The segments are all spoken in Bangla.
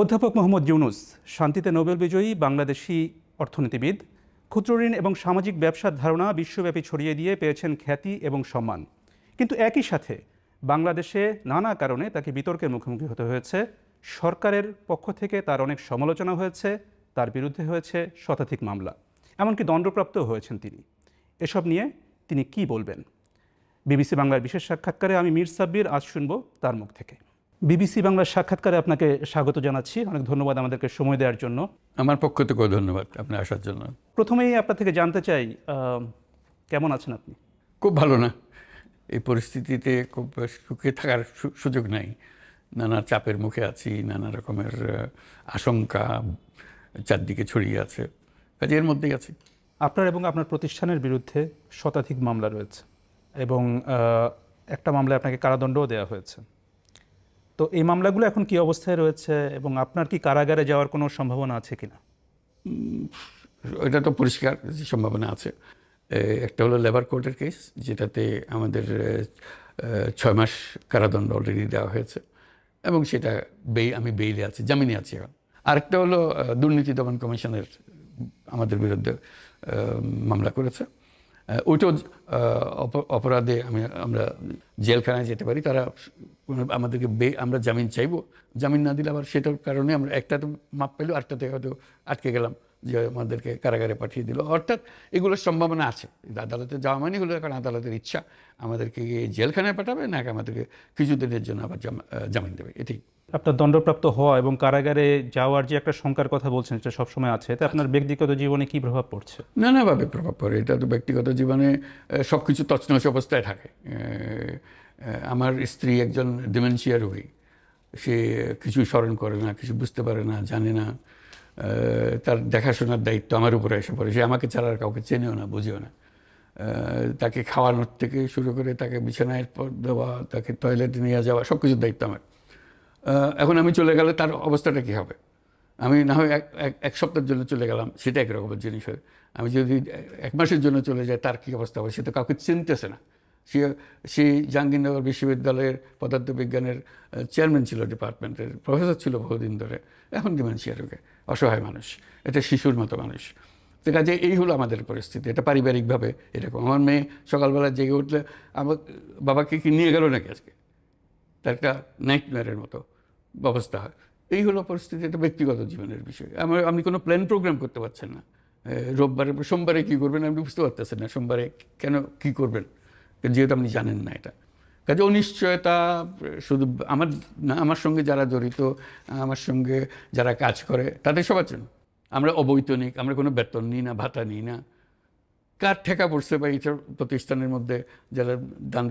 অধ্যাপক মোহাম্মদ ইউনুস শান্তিতে নোবেল বিজয়ী বাংলাদেশি অর্থনীতিবিদ ক্ষুদ্রঋণ এবং সামাজিক ব্যবসার ধারণা বিশ্বব্যাপী ছড়িয়ে দিয়ে পেয়েছেন খ্যাতি এবং সম্মান কিন্তু একই সাথে বাংলাদেশে নানা কারণে তাকে বিতর্কের মুখোমুখি হতে হয়েছে সরকারের পক্ষ থেকে তার অনেক সমালোচনা হয়েছে তার বিরুদ্ধে হয়েছে শতাধিক মামলা এমনকি দণ্ডপ্রাপ্ত হয়েছেন তিনি এসব নিয়ে তিনি কি বলবেন বিবিসি বাংলার বিশেষ সাক্ষাৎকারে আমি মীর সাব্বির আজ শুনব তার মুখ থেকে বিবিসি বাংলার সাক্ষাৎকারে আপনাকে স্বাগত জানাচ্ছি অনেক ধন্যবাদ আমাদেরকে সময় দেওয়ার জন্য আমার পক্ষ থেকে ধন্যবাদ আপনি আসার জন্য প্রথমেই আপনার থেকে জানতে চাই কেমন আছেন আপনি খুব ভালো না এই পরিস্থিতিতে খুব সুখে থাকার সুযোগ নাই নানা চাপের মুখে আছি নানা রকমের আশঙ্কা চারদিকে ছড়িয়ে আছে কাজে এর মধ্যেই আছি আপনার এবং আপনার প্রতিষ্ঠানের বিরুদ্ধে শতাধিক মামলা রয়েছে এবং একটা মামলায় আপনাকে কারাদণ্ডও দেওয়া হয়েছে তো এই মামলাগুলো এখন কি অবস্থায় রয়েছে এবং আপনার কি কারাগারে যাওয়ার কোনো সম্ভাবনা আছে কিনা এটা তো পরিষ্কার সম্ভাবনা আছে একটা হলো লেবার কোর্টের কেস যেটাতে আমাদের ছয় মাস কারাদণ্ড অলরেডি দেওয়া হয়েছে এবং সেটা বেই আমি বেইলে আছি জামিনে আছি এখন আরেকটা হলো দুর্নীতি দমন কমিশনের আমাদের বিরুদ্ধে মামলা করেছে ওইটাও অপরাধে আমি আমরা জেলখানায় যেতে পারি তারা আমাদেরকে বে আমরা জামিন চাইবো জামিন না দিলে আবার সেটার কারণে আমরা একটা তো মাপ পেলো আটটাতে হয়তো আটকে গেলাম যে আমাদেরকে কারাগারে পাঠিয়ে দিল অর্থাৎ এগুলোর সম্ভাবনা আছে আদালতে যাওয়া মানে হলো এখন আদালতের ইচ্ছা আমাদেরকে জেলখানায় পাঠাবে নাকি আমাদেরকে কিছুদিনের জন্য আবার জামিন দেবে এটি আপনার দণ্ডপ্রাপ্ত হওয়া এবং কারাগারে যাওয়ার যে একটা শঙ্কার কথা বলছেন সেটা সবসময় আছে তা আপনার ব্যক্তিগত জীবনে কি প্রভাব পড়ছে নানাভাবে প্রভাব পড়ে এটা তো ব্যক্তিগত জীবনে সব কিছু তছনছ অবস্থায় থাকে আমার স্ত্রী একজন ডিমেনশিয়া রোগী সে কিছু স্মরণ করে না কিছু বুঝতে পারে না জানে না তার দেখাশোনার দায়িত্ব আমার উপরে এসে পড়ে সে আমাকে ছাড়া আর কাউকে চেনেও না বুঝেও না তাকে খাওয়ানোর থেকে শুরু করে তাকে বিছানায় পর দেওয়া তাকে টয়লেটে নিয়ে যাওয়া সব কিছুর দায়িত্ব আমার এখন আমি চলে গেলে তার অবস্থাটা কী হবে আমি না হয় এক সপ্তাহের জন্য চলে গেলাম সেটা একরকমের জিনিস হয় আমি যদি এক মাসের জন্য চলে যাই তার কী অবস্থা হবে সে তো কাউকে চিনতেছে না সে সে জাহাঙ্গীরনগর বিশ্ববিদ্যালয়ের পদার্থবিজ্ঞানের চেয়ারম্যান ছিল ডিপার্টমেন্টের প্রফেসর ছিল বহুদিন ধরে এখন ডিমেনশিয়া রোগে অসহায় মানুষ এটা শিশুর মতো মানুষ তো কাজে এই হলো আমাদের পরিস্থিতি এটা পারিবারিকভাবে এরকম আমার মেয়ে সকালবেলা জেগে উঠলে আমার বাবাকে কি নিয়ে গেল নাকি আজকে তার একটা নাইটমেয়ারের মতো অবস্থা এই হলো পরিস্থিতি এটা ব্যক্তিগত জীবনের বিষয় আমার আপনি কোনো প্ল্যান প্রোগ্রাম করতে পারছেন না রোববারে সোমবারে কী করবেন আপনি বুঝতে পারতেছেন না সোমবারে কেন কী করবেন যেহেতু আপনি জানেন না এটা কাজে অনিশ্চয়তা শুধু আমার না আমার সঙ্গে যারা জড়িত আমার সঙ্গে যারা কাজ করে তাদের সবার জন্য আমরা অবৈতনিক আমরা কোনো বেতন নিই না ভাতা নিই না কার ঠেকা পড়ছে বা এইসব প্রতিষ্ঠানের মধ্যে যারা দান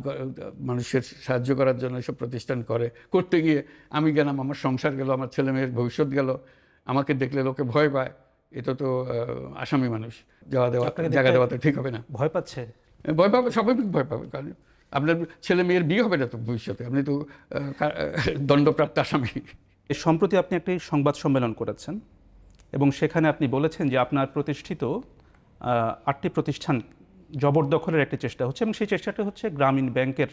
মানুষের সাহায্য করার জন্য সব প্রতিষ্ঠান করে করতে গিয়ে আমি গেলাম আমার সংসার গেল আমার ছেলেমেয়ের ভবিষ্যৎ গেল আমাকে দেখলে লোকে ভয় পায় এটা তো আসামি মানুষ যাওয়া দেওয়া জায়গা দেওয়া তো ঠিক হবে না ভয় পাচ্ছে ভয় পাবে স্বাভাবিক ভয় পাবে কারণ আপনার ছেলে মেয়ের বিয়ে হবে না তো ভবিষ্যতে আপনি তো দণ্ডপ্রাপ্ত আসামি সম্প্রতি আপনি একটি সংবাদ সম্মেলন করেছেন এবং সেখানে আপনি বলেছেন যে আপনার প্রতিষ্ঠিত আটটি প্রতিষ্ঠান জবরদখলের একটি চেষ্টা হচ্ছে এবং সেই চেষ্টাটা হচ্ছে গ্রামীণ ব্যাংকের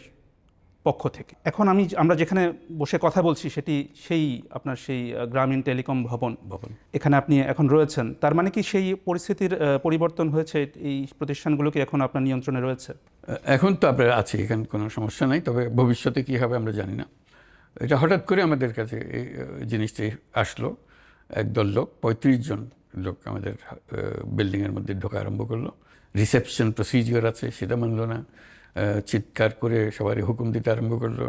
পক্ষ থেকে এখন আমি আমরা যেখানে বসে কথা বলছি সেটি সেই আপনার সেই গ্রামীণ টেলিকম ভবন ভবন এখানে আপনি এখন রয়েছেন তার মানে কি সেই পরিস্থিতির পরিবর্তন হয়েছে এই প্রতিষ্ঠানগুলো কি এখন আপনার নিয়ন্ত্রণে রয়েছে এখন তো আপনার আছে এখানে কোনো সমস্যা নাই তবে ভবিষ্যতে কি হবে আমরা জানি না এটা হঠাৎ করে আমাদের কাছে এই জিনিসটি আসলো একদল লোক পঁয়ত্রিশ জন লোক আমাদের বিল্ডিংয়ের মধ্যে ঢোকা আরম্ভ করলো রিসেপশন প্রসিজিওর আছে সেটা মানলো না চিৎকার করে সবারই হুকুম দিতে আরম্ভ করলো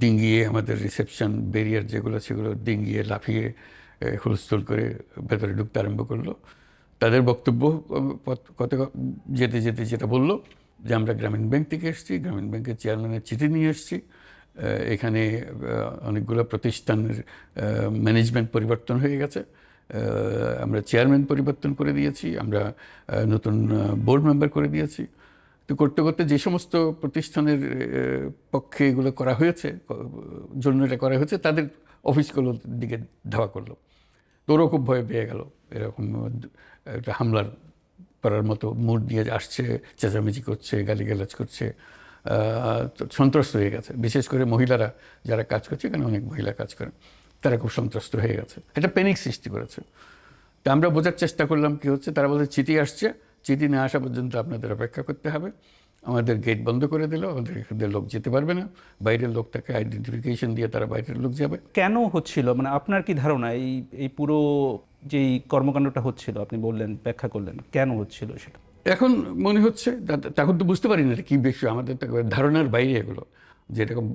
ডিঙ্গিয়ে আমাদের রিসেপশন ব্যারিয়ার যেগুলো সেগুলো ডিঙ্গিয়ে লাফিয়ে হুলস্থুল করে ভেতরে ঢুকতে আরম্ভ করলো তাদের বক্তব্য কত যেতে যেতে যেটা বললো যে আমরা গ্রামীণ ব্যাংক থেকে এসেছি গ্রামীণ ব্যাংকের চেয়ারম্যানের চিঠি নিয়ে এসেছি এখানে অনেকগুলো প্রতিষ্ঠানের ম্যানেজমেন্ট পরিবর্তন হয়ে গেছে আমরা চেয়ারম্যান পরিবর্তন করে দিয়েছি আমরা নতুন বোর্ড মেম্বার করে দিয়েছি তো করতে করতে যে সমস্ত প্রতিষ্ঠানের পক্ষে এগুলো করা হয়েছে জন্য এটা করা হয়েছে তাদের অফিসগুলোর দিকে ধাওয়া করলো তোরও খুব ভয় পেয়ে গেল এরকম একটা হামলার করার মতো মুড দিয়ে আসছে চেঁচামেচি করছে গালিগালাজ করছে সন্ত্রস্ত হয়ে গেছে বিশেষ করে মহিলারা যারা কাজ করছে এখানে অনেক মহিলা কাজ করে তারা খুব সন্ত্রস্ত হয়ে গেছে এটা প্যানিক সৃষ্টি করেছে তা আমরা বোঝার চেষ্টা করলাম কি হচ্ছে তারা বলছে চিঠি আসছে চিঠি না আসা পর্যন্ত আপনাদের অপেক্ষা করতে হবে আমাদের গেট বন্ধ করে দিল আমাদের এখানে লোক যেতে পারবে না বাইরের লোকটাকে আইডেন্টিফিকেশন দিয়ে তারা বাইরের লোক যাবে কেন হচ্ছিল মানে আপনার কি ধারণা এই এই পুরো যেই কর্মকাণ্ডটা হচ্ছিল আপনি বললেন ব্যাখ্যা করলেন কেন হচ্ছিল সেটা এখন মনে হচ্ছে তখন তো বুঝতে পারি না কি বিষয় আমাদের তো ধারণার বাইরে এগুলো যে এরকম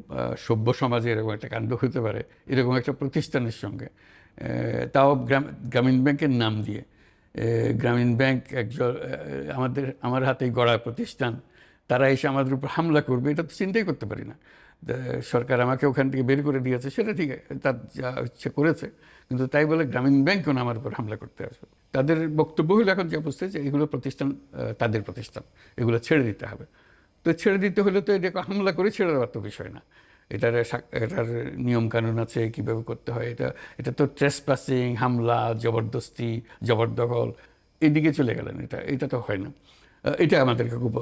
সভ্য সমাজে এরকম একটা কাণ্ড হতে পারে এরকম একটা প্রতিষ্ঠানের সঙ্গে তাও গ্রাম গ্রামীণ ব্যাংকের নাম দিয়ে গ্রামীণ ব্যাংক একজন আমাদের আমার হাতেই গড়া প্রতিষ্ঠান তারা এসে আমাদের উপর হামলা করবে এটা তো চিন্তাই করতে পারি না সরকার আমাকে ওখান থেকে বের করে দিয়েছে সেটা ঠিক তার যা ইচ্ছে করেছে কিন্তু তাই বলে গ্রামীণ ব্যাংক কেন আমার উপর হামলা করতে আসবে তাদের বক্তব্য হলো এখন যে অবস্থায় যে এগুলো প্রতিষ্ঠান তাদের প্রতিষ্ঠান এগুলো ছেড়ে দিতে হবে তো ছেড়ে দিতে হলে তো এটা হামলা করে ছেড়ে দেওয়ার তো বিষয় না এটার এটার নিয়মকানুন আছে কীভাবে করতে হয় এটা এটা তো ট্রেস পাসিং হামলা জবরদস্তি জবরদখল এদিকে চলে গেলেন এটা এটা তো হয় না এটা আমাদেরকে খুব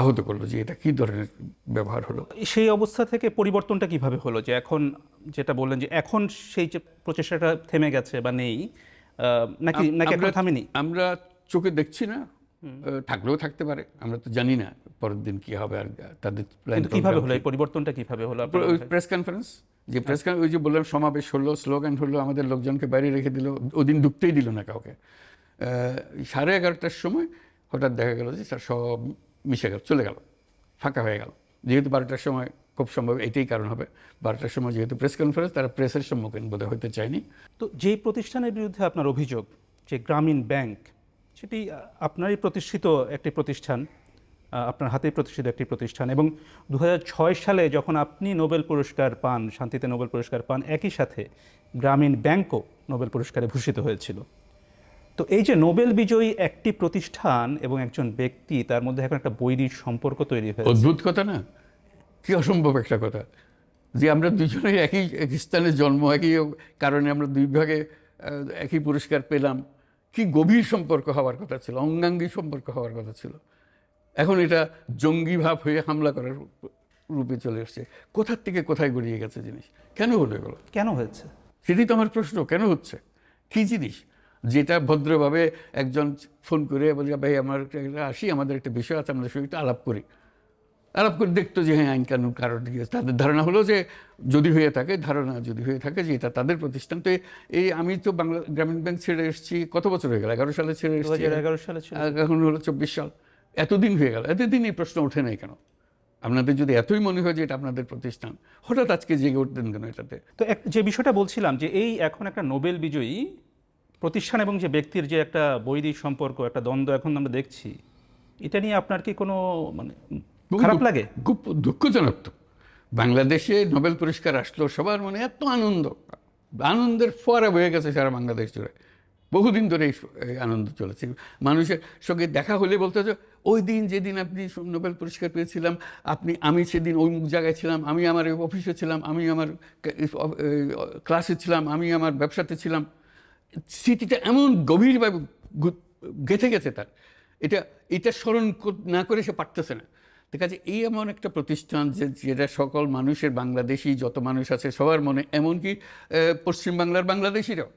আহত করলো যে এটা কি ধরনের ব্যবহার হলো সেই অবস্থা থেকে পরিবর্তনটা কিভাবে হলো যে এখন যেটা বললেন যে এখন সেই যে প্রচেষ্টাটা থেমে গেছে বা নেই নাকি নাকি থামেনি আমরা চোখে দেখছি না থাকলেও থাকতে পারে আমরা তো জানি না পরের দিন কি হবে আর তাদের প্ল্যান কিভাবে হলো এই পরিবর্তনটা কিভাবে হলো প্রেস কনফারেন্স যে প্রেস হ্যাঁ। ওই যে বললাম সমাবেশ হলো স্লোগান হলো আমাদের লোকজনকে বাইরে রেখে দিল ওদিন ঢুকতেই দিল না কাউকে সাড়ে এগারোটার সময় হঠাৎ দেখা গেল যে সব মিশে গেল চলে গেল ফাঁকা হয়ে গেল যেহেতু বারোটার সময় খুব সম্ভব এটাই কারণ হবে বারোটার সময় যেহেতু প্রেস কনফারেন্স তারা প্রেসের সম্মুখীন বোধহয় হতে চায়নি তো যেই প্রতিষ্ঠানের বিরুদ্ধে আপনার অভিযোগ যে গ্রামীণ ব্যাংক সেটি আপনারই প্রতিষ্ঠিত একটি প্রতিষ্ঠান আপনার হাতেই প্রতিষ্ঠিত একটি প্রতিষ্ঠান এবং দু সালে যখন আপনি নোবেল পুরস্কার পান শান্তিতে নোবেল পুরস্কার পান একই সাথে গ্রামীণ ব্যাংকও নোবেল পুরস্কারে ভূষিত হয়েছিল তো এই যে নোবেল বিজয়ী একটি প্রতিষ্ঠান এবং একজন ব্যক্তি তার মধ্যে এখন একটা বৈরী সম্পর্ক তৈরি হয়েছে অদ্ভুত কথা না কি অসম্ভব একটা কথা যে আমরা দুজনে একই স্থানে জন্ম একই কারণে আমরা দুই ভাগে একই পুরস্কার পেলাম কি গভীর সম্পর্ক হওয়ার কথা ছিল অঙ্গাঙ্গী সম্পর্ক হওয়ার কথা ছিল এখন এটা জঙ্গিভাব হয়ে হামলা করার রূপে চলে এসছে কোথার থেকে কোথায় গড়িয়ে গেছে জিনিস কেন হলো এগুলো কেন হয়েছে সেটাই তো আমার প্রশ্ন কেন হচ্ছে কি জিনিস যেটা ভদ্রভাবে একজন ফোন করে বলি ভাই আমার আসি আমাদের একটা বিষয় আছে সঙ্গে একটু আলাপ করি আলাপ করে দেখতো যে হ্যাঁ আইন কানুন কারোর দিকে তাদের ধারণা হলো যে যদি হয়ে থাকে ধারণা যদি হয়ে থাকে যে এটা তাদের প্রতিষ্ঠান তো এই আমি তো বাংলা গ্রামীণ ব্যাংক ছেড়ে এসেছি কত বছর হয়ে গেল এগারো সালে ছেড়ে এসেছি এগারো সালে এখন হলো চব্বিশ সাল এতদিন হয়ে গেল এতদিন এই প্রশ্ন ওঠে নাই কেন আপনাদের যদি এতই মনে হয় যে এটা আপনাদের প্রতিষ্ঠান হঠাৎ আজকে জেগে উঠতেন কেন এটাতে তো যে বিষয়টা বলছিলাম যে এই এখন একটা নোবেল বিজয়ী প্রতিষ্ঠান এবং যে ব্যক্তির যে একটা বৈদিক সম্পর্ক একটা দ্বন্দ্ব এখন আমরা দেখছি এটা নিয়ে আপনার কি কোনো মানে খারাপ লাগে খুব দুঃখজনক তো বাংলাদেশে নোবেল পুরস্কার আসলো সবার মনে এত আনন্দ আনন্দের ফোয়ারা বয়ে গেছে সারা বাংলাদেশ জুড়ে বহুদিন ধরে এই আনন্দ চলেছে মানুষের সঙ্গে দেখা হলে বলতে হচ্ছে ওই দিন যেদিন আপনি নোবেল পুরস্কার পেয়েছিলাম আপনি আমি সেদিন ওই মুখ জায়গায় ছিলাম আমি আমার অফিসে ছিলাম আমি আমার ক্লাসে ছিলাম আমি আমার ব্যবসাতে ছিলাম স্মৃতিটা এমন গভীরভাবে গেঁথে গেছে তার এটা এটা স্মরণ না করে সে পারতেছে না তো কাজে এই এমন একটা প্রতিষ্ঠান যে যেটা সকল মানুষের বাংলাদেশি যত মানুষ আছে সবার মনে এমনকি পশ্চিমবাংলার বাংলাদেশিরাও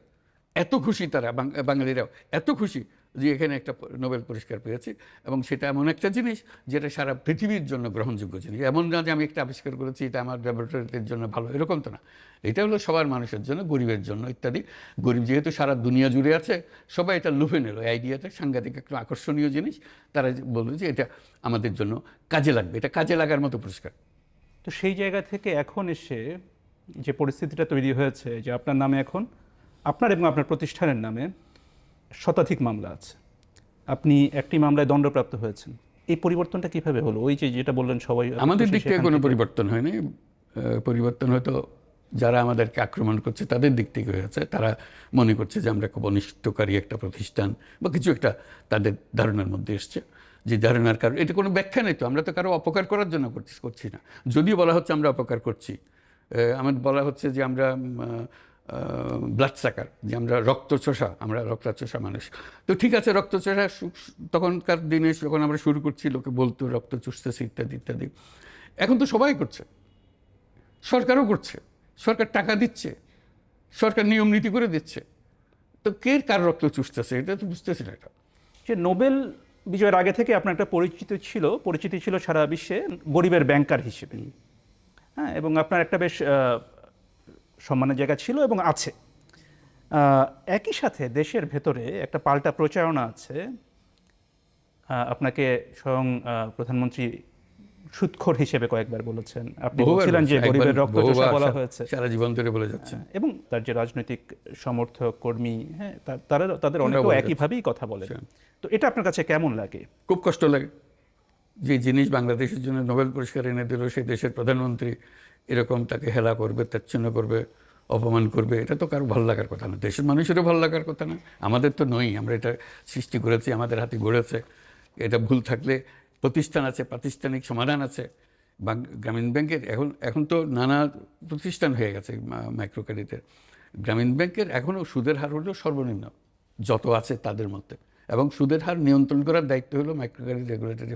এত খুশি তারা বাঙালিরাও এত খুশি যে এখানে একটা নোবেল পুরস্কার পেয়েছি এবং সেটা এমন একটা জিনিস যেটা সারা পৃথিবীর জন্য গ্রহণযোগ্য জিনিস এমন না যে আমি একটা আবিষ্কার করেছি এটা আমার ল্যাবরেটরিদের জন্য ভালো এরকম তো না এটা হলো সবার মানুষের জন্য গরিবের জন্য ইত্যাদি গরিব যেহেতু সারা দুনিয়া জুড়ে আছে সবাই এটা লুভে নিল আইডিয়াটা সাংঘাতিক একটা আকর্ষণীয় জিনিস তারা বলল যে এটা আমাদের জন্য কাজে লাগবে এটা কাজে লাগার মতো পুরস্কার তো সেই জায়গা থেকে এখন এসে যে পরিস্থিতিটা তৈরি হয়েছে যে আপনার নামে এখন আপনার এবং আপনার প্রতিষ্ঠানের নামে শতাধিক মামলা আছে আপনি একটি মামলায় দণ্ডপ্রাপ্ত হয়েছেন এই পরিবর্তনটা কিভাবে হলো ওই যে যেটা বললেন সবাই আমাদের দিক থেকে কোনো পরিবর্তন হয়নি পরিবর্তন হয়তো যারা আমাদেরকে আক্রমণ করছে তাদের দিক থেকে হয়েছে তারা মনে করছে যে আমরা খুব অনিষ্টকারী একটা প্রতিষ্ঠান বা কিছু একটা তাদের ধারণার মধ্যে এসছে যে ধারণার কারণ এটা কোনো ব্যাখ্যা নেই তো আমরা তো কারো অপকার করার জন্য করছি করছি না যদিও বলা হচ্ছে আমরা অপকার করছি আমার বলা হচ্ছে যে আমরা ব্লাড সাকার যে আমরা রক্ত চষা আমরা রক্তচোষা মানুষ তো ঠিক আছে রক্তচোষা তখনকার দিনে যখন আমরা শুরু করছি লোকে বলতো রক্ত চুষতেছে ইত্যাদি ইত্যাদি এখন তো সবাই করছে সরকারও করছে সরকার টাকা দিচ্ছে সরকার নিয়ম নীতি করে দিচ্ছে তো কে কার রক্ত চুষতেছে এটা তো বুঝতেছি না এটা যে নোবেল বিজয়ের আগে থেকে আপনার একটা পরিচিত ছিল পরিচিতি ছিল সারা বিশ্বে গরিবের ব্যাংকার হিসেবে হ্যাঁ এবং আপনার একটা বেশ সম্মানের জায়গা ছিল এবং আছে একই সাথে দেশের ভেতরে একটা পাল্টা প্রচারণা আছে আপনাকে স্বয়ং প্রধানমন্ত্রী সুৎখর হিসেবে কয়েকবার বলেছেন আপনি বলছিলেন যে গরিবের রক্ত বলা হয়েছে সারা জীবন ধরে বলে যাচ্ছে হ্যাঁ, এবং তার যে রাজনৈতিক সমর্থক কর্মী হ্যাঁ তারা তাদের অনেকেও একইভাবেই কথা বলে হ্যাঁ। তো এটা আপনার কাছে কেমন লাগে খুব কষ্ট লাগে যে জিনিস বাংলাদেশের জন্য নোবেল পুরস্কার এনে দিল সেই দেশের প্রধানমন্ত্রী এরকম তাকে হেলা করবে তাচ্ছন্ন করবে অপমান করবে এটা তো কারো ভালো লাগার কথা না দেশের মানুষেরও ভালো লাগার কথা না আমাদের তো নই আমরা এটা সৃষ্টি করেছি আমাদের হাতে গড়েছে এটা ভুল থাকলে প্রতিষ্ঠান আছে প্রাতিষ্ঠানিক সমাধান আছে গ্রামীণ ব্যাংকের এখন এখন তো নানা প্রতিষ্ঠান হয়ে গেছে মাইক্রো ক্রেডিটের গ্রামীণ ব্যাংকের এখনও সুদের হার হলো সর্বনিম্ন যত আছে তাদের মধ্যে এবং সুদের হার নিয়ন্ত্রণ করার দায়িত্ব হলো মাইক্রো ক্রেডিট রেগুলেটরি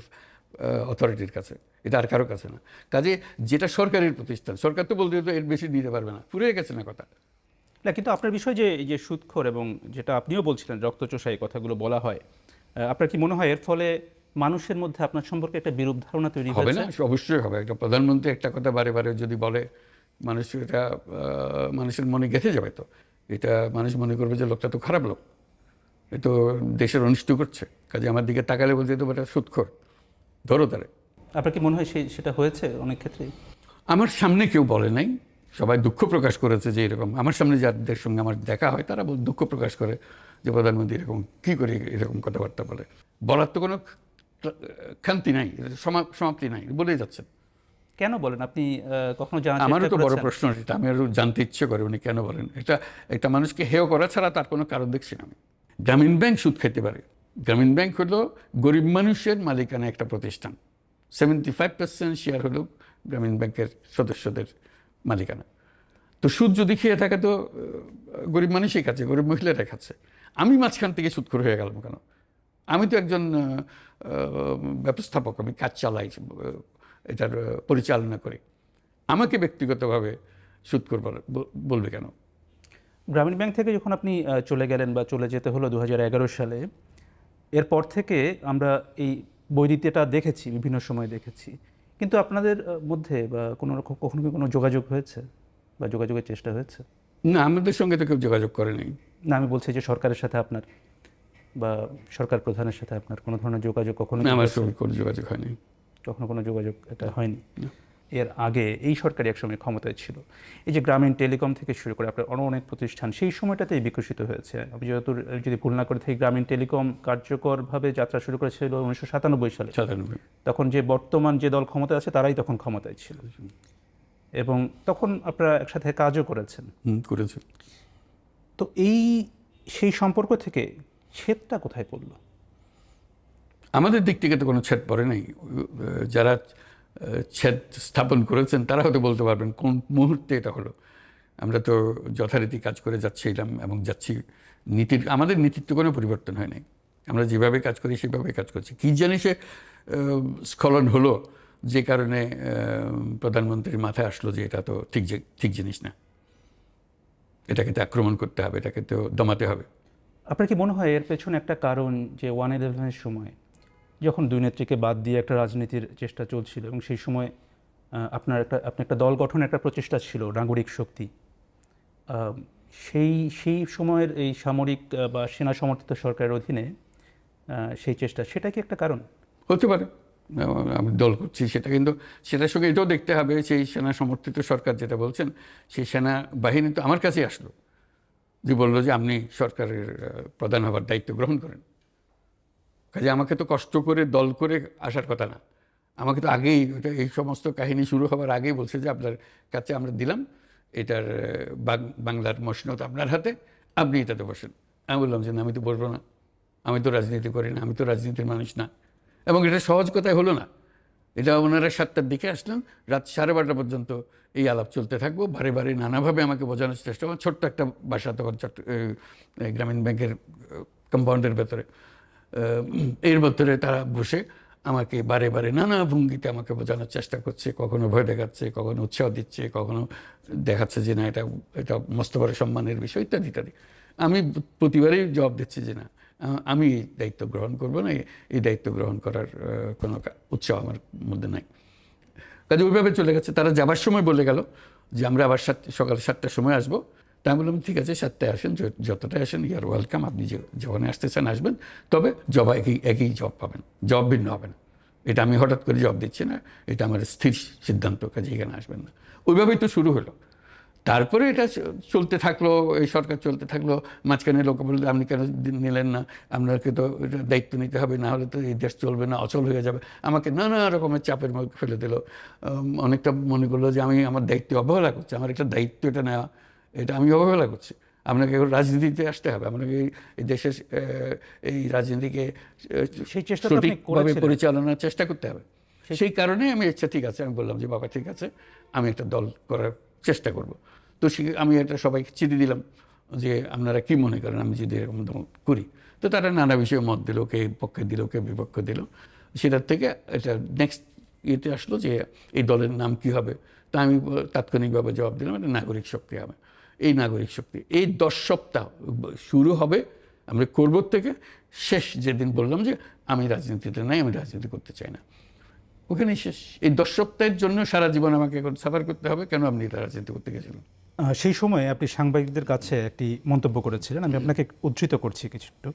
অথরিটির কাছে এটা আর কারো কাছে না কাজে যেটা সরকারের প্রতিষ্ঠান সরকার তো বলতে এর বেশি দিতে পারবে না পুরে গেছে না কথা না কিন্তু আপনার বিষয় যে এই যে সুৎখর এবং যেটা আপনিও বলছিলেন রক্তচোষা এই কথাগুলো বলা হয় আপনার কি মনে হয় এর ফলে মানুষের মধ্যে আপনার সম্পর্কে একটা বিরূপ ধারণা তৈরি হবে না অবশ্যই হবে একটা প্রধানমন্ত্রী একটা কথা বারে বারে যদি বলে মানুষ এটা মানুষের মনে গেঁথে যাবে তো এটা মানুষ মনে করবে যে লোকটা তো খারাপ লোক এ তো দেশের অনিষ্ট করছে কাজে আমার দিকে তাকালে বলছে তো এটা সুৎখর ধরো তারা আপনার কি মনে হয় সেই সেটা হয়েছে অনেক ক্ষেত্রেই আমার সামনে কেউ বলে নাই সবাই দুঃখ প্রকাশ করেছে যে এরকম আমার সামনে যাদের সঙ্গে আমার দেখা হয় তারা দুঃখ প্রকাশ করে যে প্রধানমন্ত্রী এরকম কী করে এরকম কথাবার্তা বলে বলার তো কোনো ক্ষান্তি নাই সমাপ্তি নাই বলেই যাচ্ছেন কেন বলেন আপনি কখনো জানেন আমারও তো বড় প্রশ্ন সেটা আমি আরও জানতে ইচ্ছে করে উনি কেন বলেন এটা একটা মানুষকে হেয় করা ছাড়া তার কোনো কারণ দেখছি না আমি গ্রামীণ ব্যাংক সুদ খেতে পারে গ্রামীণ ব্যাংক হলো গরিব মানুষের মালিকানা একটা প্রতিষ্ঠান সেভেন্টি ফাইভ পার্সেন্ট শেয়ার হলো গ্রামীণ ব্যাংকের সদস্যদের মালিকানা তো সুদ যদি খেয়ে থাকে তো গরিব মানুষই খাচ্ছে গরিব মহিলারাই খাচ্ছে আমি মাঝখান থেকে সুদ করে হয়ে গেলাম কেন আমি তো একজন ব্যবস্থাপক আমি কাজ চালাই এটার পরিচালনা করি আমাকে ব্যক্তিগতভাবে সুদ করব বলবে কেন গ্রামীণ ব্যাংক থেকে যখন আপনি চলে গেলেন বা চলে যেতে হলো দু সালে এরপর থেকে আমরা এই বইটিতে এটা দেখেছি বিভিন্ন সময় দেখেছি কিন্তু আপনাদের মধ্যে বা কোনো রকম কখনো কি কোনো যোগাযোগ হয়েছে বা যোগাযোগের চেষ্টা হয়েছে না আমাদের সঙ্গে তো কেউ যোগাযোগ করেনি না আমি বলছি যে সরকারের সাথে আপনার বা সরকার প্রধানের সাথে আপনার কোনো ধরনের যোগাযোগ কখনো আমার সঙ্গে কোনো যোগাযোগ হয়নি কখনো কোনো যোগাযোগ এটা হয়নি এর আগে এই সরকারি একসময় ক্ষমতায় ছিল এই যে গ্রামীণ টেলিকম থেকে শুরু করে আপনার অন্য অনেক প্রতিষ্ঠান সেই সময়টাতেই বিকশিত হয়েছে আপনি যদি ভুল না করে থাকি গ্রামীণ টেলিকম কার্যকরভাবে যাত্রা শুরু করেছিল উনিশশো সাতানব্বই সালে তখন যে বর্তমান যে দল ক্ষমতায় আছে তারাই তখন ক্ষমতায় ছিল এবং তখন আপনারা একসাথে কাজও করেছেন করেছেন তো এই সেই সম্পর্ক থেকে ছেদটা কোথায় পড়লো আমাদের দিক থেকে তো কোনো ছেদ পড়ে নাই যারা ছেদ স্থাপন করেছেন তারা হয়তো বলতে পারবেন কোন মুহূর্তে এটা হলো আমরা তো যথারীতি কাজ করে যাচ্ছিলাম এবং যাচ্ছি নীতির আমাদের নীতির তো কোনো পরিবর্তন হয় নাই আমরা যেভাবে কাজ করি সেভাবে কাজ করছি কী জানি সে স্খলন হলো যে কারণে প্রধানমন্ত্রীর মাথায় আসলো যে এটা তো ঠিক ঠিক জিনিস না এটাকে তো আক্রমণ করতে হবে এটাকে তো দমাতে হবে আপনার কি মনে হয় এর পেছনে একটা কারণ যে ওয়ান ইলেভেনের সময় যখন দুই নেত্রীকে বাদ দিয়ে একটা রাজনীতির চেষ্টা চলছিল এবং সেই সময় আপনার একটা আপনি একটা দল গঠনের একটা প্রচেষ্টা ছিল নাগরিক শক্তি সেই সেই সময়ের এই সামরিক বা সেনা সমর্থিত সরকারের অধীনে সেই চেষ্টা সেটা কি একটা কারণ হতে পারে আমি দল করছি সেটা কিন্তু সেটার সঙ্গে এটাও দেখতে হবে সেই সেনা সমর্থিত সরকার যেটা বলছেন সেই সেনা বাহিনী তো আমার কাছে আসলো যে বললো যে আপনি সরকারের প্রধান হবার দায়িত্ব গ্রহণ করেন কাজে আমাকে তো কষ্ট করে দল করে আসার কথা না আমাকে তো আগেই ওটা এই সমস্ত কাহিনী শুরু হওয়ার আগেই বলছে যে আপনার কাছে আমরা দিলাম এটার বাংলার মসনত আপনার হাতে আপনি এটাতে বসেন আমি বললাম যে না আমি তো বলবো না আমি তো রাজনীতি করি না আমি তো রাজনীতির মানুষ না এবং এটা সহজ কথাই হলো না এটা ওনারা সাতটার দিকে আসলেন রাত সাড়ে বারোটা পর্যন্ত এই আলাপ চলতে থাকবো বারে বারে নানাভাবে আমাকে বোঝানোর চেষ্টা আমার ছোট্ট একটা বাসা তখন চট্ট গ্রামীণ ব্যাংকের কম্পাউন্ডের ভেতরে এর ভেতরে তারা বসে আমাকে বারে বারে নানা ভঙ্গিতে আমাকে বোঝানোর চেষ্টা করছে কখনো ভয় দেখাচ্ছে কখনো উৎসাহ দিচ্ছে কখনো দেখাচ্ছে যে না এটা এটা মস্ত বড় সম্মানের বিষয় ইত্যাদি ইত্যাদি আমি প্রতিবারেই জবাব দিচ্ছি যে না আমি এই দায়িত্ব গ্রহণ করব না এই দায়িত্ব গ্রহণ করার কোনো উৎসাহ আমার মধ্যে নাই কাজে ওইভাবে চলে গেছে তারা যাবার সময় বলে গেল যে আমরা আবার সাত সকাল সাতটার সময় আসবো তা আমি মানে বললাম ঠিক আছে সাতটায় আসেন যতটায় আসেন ইয়ার ওয়েলকাম আপনি যখন আসতে চান আসবেন তবে জব একই একই জব পাবেন জব ভিন্ন হবে না এটা আমি হঠাৎ করে জব দিচ্ছি না এটা আমার স্থির সিদ্ধান্ত কাজে এখানে আসবেন না ওইভাবেই তো শুরু হলো তারপরে এটা চলতে থাকলো এই সরকার চলতে থাকলো মাঝখানে লোক বললো আপনি কেন নিলেন না আপনাকে তো এটা দায়িত্ব নিতে হবে না হলে তো এই দেশ চলবে না অচল হয়ে যাবে আমাকে নানা রকমের চাপের মধ্যে ফেলে দিল অনেকটা মনে করলো যে আমি আমার দায়িত্ব অবহেলা করছি আমার একটা দায়িত্ব এটা নেওয়া এটা আমি অবহেলা করছি আপনাকে রাজনীতিতে আসতে হবে আপনাকে এই দেশের এই রাজনীতিকে সেই চেষ্টা পরিচালনার চেষ্টা করতে হবে সেই কারণে আমি আচ্ছা ঠিক আছে আমি বললাম যে বাবা ঠিক আছে আমি একটা দল করার চেষ্টা করব তো সে আমি এটা সবাইকে চিঠি দিলাম যে আপনারা কি মনে করেন আমি যদি এরকম করি তো তারা নানা বিষয়ে মত দিল কে পক্ষে দিল কে বিপক্ষ দিল সেটার থেকে এটা নেক্সট ইয়েতে আসলো যে এই দলের নাম কি হবে তা আমি তাৎক্ষণিকভাবে জবাব দিলাম এটা নাগরিক শক্তি হবে এই নাগরিক শক্তি এই দশ সপ্তাহ শুরু হবে আমরা করব থেকে শেষ যেদিন বললাম যে আমি রাজনীতিতে নাই আমি রাজনীতি করতে চাই না ওখানেই শেষ এই দশ সপ্তাহের জন্য সারা জীবন আমাকে সাফার করতে হবে কেন আপনি রাজনীতি করতে গেছিলেন সেই সময়ে আপনি সাংবাদিকদের কাছে একটি মন্তব্য করেছিলেন আমি আপনাকে উদ্ধৃত করছি কিছুটা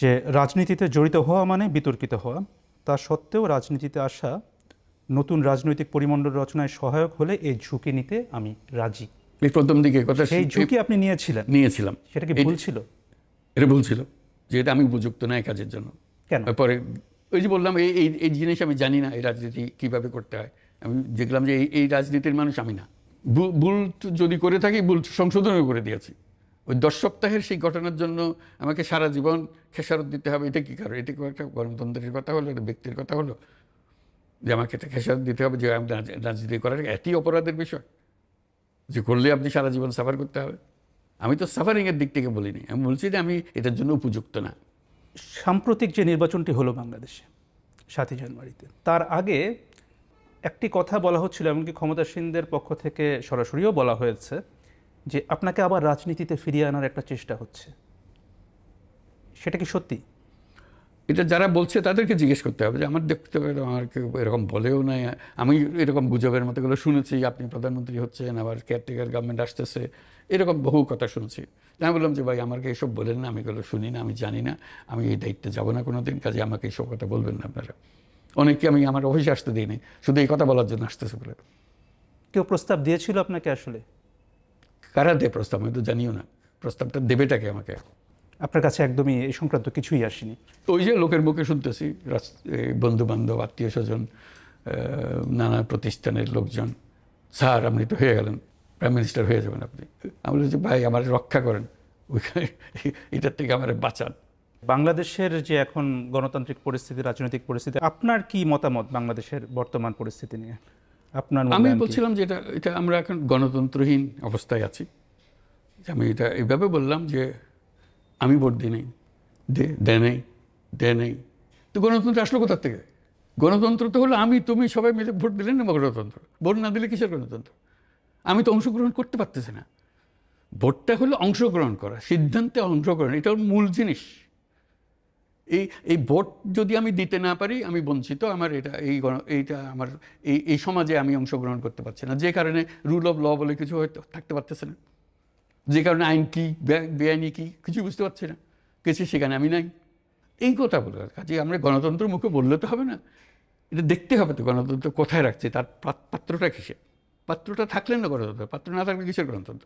যে রাজনীতিতে জড়িত হওয়া মানে বিতর্কিত হওয়া তা সত্ত্বেও রাজনীতিতে আসা নতুন রাজনৈতিক পরিমণ্ডল রচনায় সহায়ক হলে এই ঝুঁকি নিতে আমি রাজি প্রথম দিকে কথা সেই ঝুঁকি আপনি নিয়েছিলেন নিয়েছিলাম সেটা কি ভুল ছিল এটা ভুল ছিল যেটা আমি উপযুক্ত না কাজের জন্য কেন পরে ওই যে বললাম এই এই এই জিনিস আমি জানি না এই রাজনীতি কীভাবে করতে হয় আমি দেখলাম যে এই রাজনীতির মানুষ আমি না ভুল যদি করে থাকি ভুল সংশোধনও করে দিয়েছি ওই দশ সপ্তাহের সেই ঘটনার জন্য আমাকে সারা জীবন খেসারত দিতে হবে এটা কী কারণ এটা একটা গণতন্ত্রের কথা হলো একটা ব্যক্তির কথা হলো যে আমাকে এটা খেসারত দিতে হবে যে আমি রাজনীতি করার এতই অপরাধের বিষয় যে করলে আপনি সারা জীবন সাফার করতে হবে আমি তো সাফারিংয়ের দিক থেকে বলিনি আমি বলছি যে আমি এটার জন্য উপযুক্ত না সাম্প্রতিক যে নির্বাচনটি হলো বাংলাদেশে সাতই জানুয়ারিতে তার আগে একটি কথা বলা হচ্ছিল এমনকি ক্ষমতাসীনদের পক্ষ থেকে সরাসরিও বলা হয়েছে যে আপনাকে আবার রাজনীতিতে ফিরিয়ে আনার একটা চেষ্টা হচ্ছে সেটা কি সত্যি এটা যারা বলছে তাদেরকে জিজ্ঞেস করতে হবে যে আমার দেখতে আমার কেউ এরকম বলেও নাই আমি এরকম গুজবের মতো গুলো শুনেছি আপনি প্রধানমন্ত্রী হচ্ছেন আবার কেয়ারটেকার গভর্নমেন্ট আসতেছে এরকম বহু কথা শুনেছি আমি বললাম যে ভাই আমাকে এসব বলেন না আমি এগুলো শুনি না আমি জানি না আমি এই দায়িত্বে যাবো না কোনো দিন কাজে আমাকে এইসব কথা বলবেন না আপনারা অনেকে আমি আমার অফিসে আসতে দিইনি শুধু এই কথা বলার জন্য আসতেছে বলে কেউ প্রস্তাব দিয়েছিল আপনাকে আসলে কারা দেয় প্রস্তাব আমি তো জানিও না প্রস্তাবটা দেবেটাকে আমাকে আপনার কাছে একদমই এই সংক্রান্ত কিছুই আসেনি ওই যে লোকের মুখে শুনতেছি বন্ধু বান্ধব আত্মীয় স্বজন নানা প্রতিষ্ঠানের লোকজন স্যার আপনি তো হয়ে গেলেন প্রাইম মিনিস্টার হয়ে যাবেন আপনি আমি যে ভাই আমার রক্ষা করেন ওইখানে এটার থেকে আমার বাঁচান বাংলাদেশের যে এখন গণতান্ত্রিক পরিস্থিতি রাজনৈতিক পরিস্থিতি আপনার কি মতামত বাংলাদেশের বর্তমান পরিস্থিতি নিয়ে আপনার আমি বলছিলাম যে এটা এটা আমরা এখন গণতন্ত্রহীন অবস্থায় আছি আমি এটা এইভাবে বললাম যে আমি ভোট দিই নাই দে দে নাই দেয় নাই তো গণতন্ত্র আসলো কোথার থেকে গণতন্ত্র তো হলো আমি তুমি সবাই মিলে ভোট দিলেন না গণতন্ত্র ভোট না দিলে কিসের গণতন্ত্র আমি তো অংশগ্রহণ করতে পারতেছি না ভোটটা হলো অংশগ্রহণ করা সিদ্ধান্তে অংশগ্রহণ এটা হল মূল জিনিস এই এই ভোট যদি আমি দিতে না পারি আমি বঞ্চিত আমার এটা এই এইটা আমার এই এই সমাজে আমি অংশগ্রহণ করতে পারছি না যে কারণে রুল অফ ল বলে কিছু হয়তো থাকতে পারতেছে না যে কারণে আইন কী বেআইনি কী কিছু বুঝতে পারছি না কেছে সেখানে আমি নাই এই কথা বলার কাজে আমরা গণতন্ত্র মুখে বললে তো হবে না এটা দেখতে হবে তো গণতন্ত্র কোথায় রাখছে তার পাত্রটা কিসে পাত্রটা থাকলে না গণতন্ত্র পাত্র না থাকলে কিসের গণতন্ত্র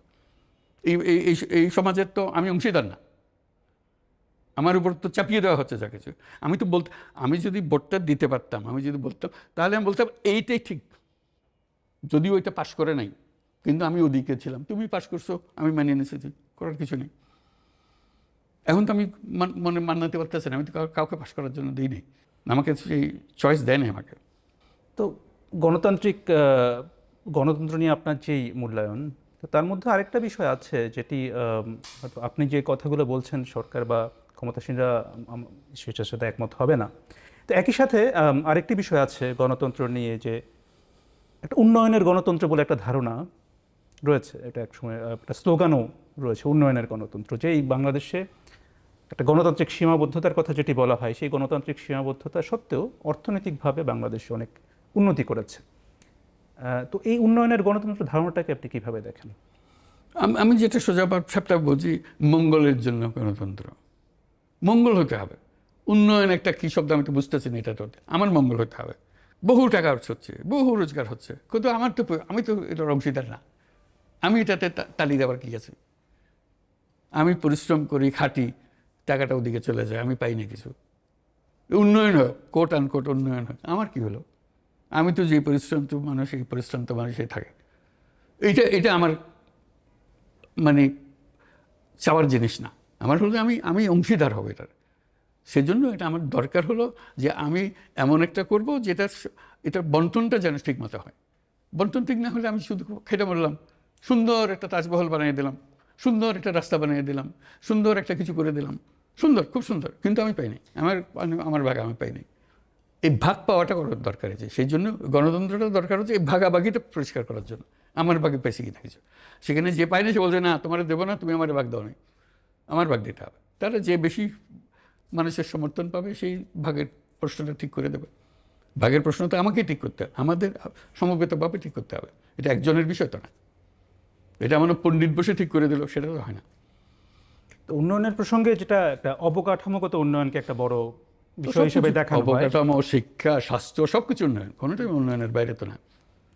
এই এই এই সমাজের তো আমি অংশীদার না আমার উপর তো চাপিয়ে দেওয়া হচ্ছে যা কিছু আমি তো বলতে আমি যদি ভোটটা দিতে পারতাম আমি যদি বলতাম তাহলে আমি বলতাম এইটাই ঠিক যদিও ওইটা পাশ করে নাই কিন্তু আমি ওদিকে ছিলাম তুমি পাশ করছো আমি মানিয়ে নিয়েছি করার কিছু নেই এখন তো আমি মানে মানাতে পারতেছি না আমি তো কাউকে পাশ করার জন্য দিই নাই আমাকে সেই চয়েস দেয় নাই আমাকে তো গণতান্ত্রিক গণতন্ত্র নিয়ে আপনার যেই মূল্যায়ন তার মধ্যে আরেকটা বিষয় আছে যেটি আপনি যে কথাগুলো বলছেন সরকার বা ক্ষমতাসীনরা সেটার সাথে একমত হবে না তো একই সাথে আরেকটি বিষয় আছে গণতন্ত্র নিয়ে যে একটা উন্নয়নের গণতন্ত্র বলে একটা ধারণা রয়েছে এটা একসময় একটা স্লোগানও রয়েছে উন্নয়নের গণতন্ত্র যে এই বাংলাদেশে একটা গণতান্ত্রিক সীমাবদ্ধতার কথা যেটি বলা হয় সেই গণতান্ত্রিক সীমাবদ্ধতা সত্ত্বেও অর্থনৈতিকভাবে বাংলাদেশ অনেক উন্নতি করেছে তো এই উন্নয়নের গণতন্ত্র ধারণাটাকে আপনি কীভাবে দেখেন আমি যেটা সোজা সাপটা বুঝি মঙ্গলের জন্য গণতন্ত্র মঙ্গল হতে হবে উন্নয়ন একটা কী শব্দ আমি তো বুঝতেছি না এটা তো আমার মঙ্গল হতে হবে বহু টাকা খরচ হচ্ছে বহু রোজগার হচ্ছে কিন্তু আমার তো আমি তো এটার অংশীদার না আমি এটাতে তালি দেওয়ার কী আছে আমি পরিশ্রম করি খাটি টাকাটা ওদিকে চলে যায় আমি পাই না কিছু উন্নয়ন হোক কোট আন কোট উন্নয়ন হোক আমার কি হলো আমি তো যে পরিশ্রান্ত মানুষ এই পরিশ্রান্ত মানুষই থাকে এটা এটা আমার মানে চাওয়ার জিনিস না আমার হলো আমি আমি অংশীদার হব এটার সেজন্য এটা আমার দরকার হলো যে আমি এমন একটা করব যেটার এটা বন্টনটা যেন মতো হয় বন্টন ঠিক না হলে আমি শুধু খেটে বললাম সুন্দর একটা তাজমহল বানিয়ে দিলাম সুন্দর একটা রাস্তা বানিয়ে দিলাম সুন্দর একটা কিছু করে দিলাম সুন্দর খুব সুন্দর কিন্তু আমি পাইনি আমার আমার ভাগ আমি পাইনি এই ভাগ পাওয়াটা করার দরকার আছে সেই জন্য গণতন্ত্রটা দরকার হচ্ছে এই ভাগাভাগিটা পরিষ্কার করার জন্য আমার ভাগে পেয়েছি কিনা কিছু সেখানে যে পায়নি সে বলছে না তোমার দেবো না তুমি আমার ভাগ দাও নাই আমার ভাগ দিতে হবে তারা যে বেশি মানুষের সমর্থন পাবে সেই ভাগের প্রশ্নটা ঠিক করে দেবে ভাগের প্রশ্ন তো আমাকেই ঠিক করতে হবে আমাদের সমবেতভাবে ঠিক করতে হবে এটা একজনের বিষয় তো না এটা আমার পণ্ডিত বসে ঠিক করে দিল সেটা তো হয় না উন্নয়নের প্রসঙ্গে যেটা একটা অবকাঠামোগত উন্নয়নকে একটা বড় বিষয় হিসেবে দেখা অবকাঠামো শিক্ষা স্বাস্থ্য সব কিছু উন্নয়ন কোনোটাই উন্নয়নের বাইরে তো না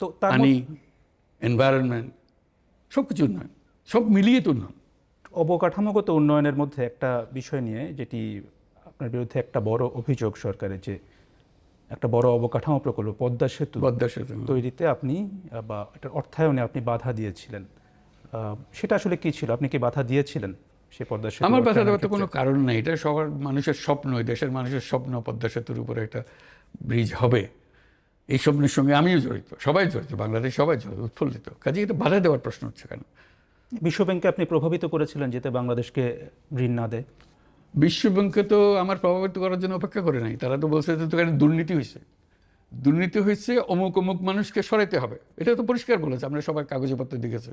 তো পানি এনভায়রনমেন্ট সব কিছু উন্নয়ন সব মিলিয়ে তো উন্নয়ন অবকাঠামোগত উন্নয়নের মধ্যে একটা বিষয় নিয়ে যেটি আপনার বিরুদ্ধে একটা বড় অভিযোগ সরকারের যে একটা বড় অবকাঠামো প্রকল্প পদ্মা সেতু পদ্মা সেতু হ্যাঁ। তৈরিতে আপনি বা এটার অর্থায়নে আপনি বাধা দিয়েছিলেন সেটা আসলে কি ছিল আপনি কি বাধা দিয়েছিলেন সে পদ্মা সেতু আমার বাধা দেওয়ার তো কোনো কারণ নেই এটা সবার মানুষের স্বপ্ন দেশের মানুষের স্বপ্ন পদ্মা সেতুর উপরে একটা ব্রিজ হবে এই স্বপ্নের সঙ্গে আমিও জড়িত সবাই জড়িত বাংলাদেশ সবাই জড়িত উৎফুল্লিত কাজে এটা বাধা দেওয়ার প্রশ্ন হচ্ছে কেন বিশ্বব্যাংকে আপনি প্রভাবিত করেছিলেন যেতে বাংলাদেশকে ঋণ না দেয় বিশ্বব্যাংকে তো আমার প্রভাবিত করার জন্য অপেক্ষা করে নাই তারা তো বলছে যে তো এখানে দুর্নীতি হয়েছে দুর্নীতি হয়েছে অমুক অমুক মানুষকে সরাইতে হবে এটা তো পরিষ্কার বলেছে আমরা সবার কাগজপত্র দেখেছি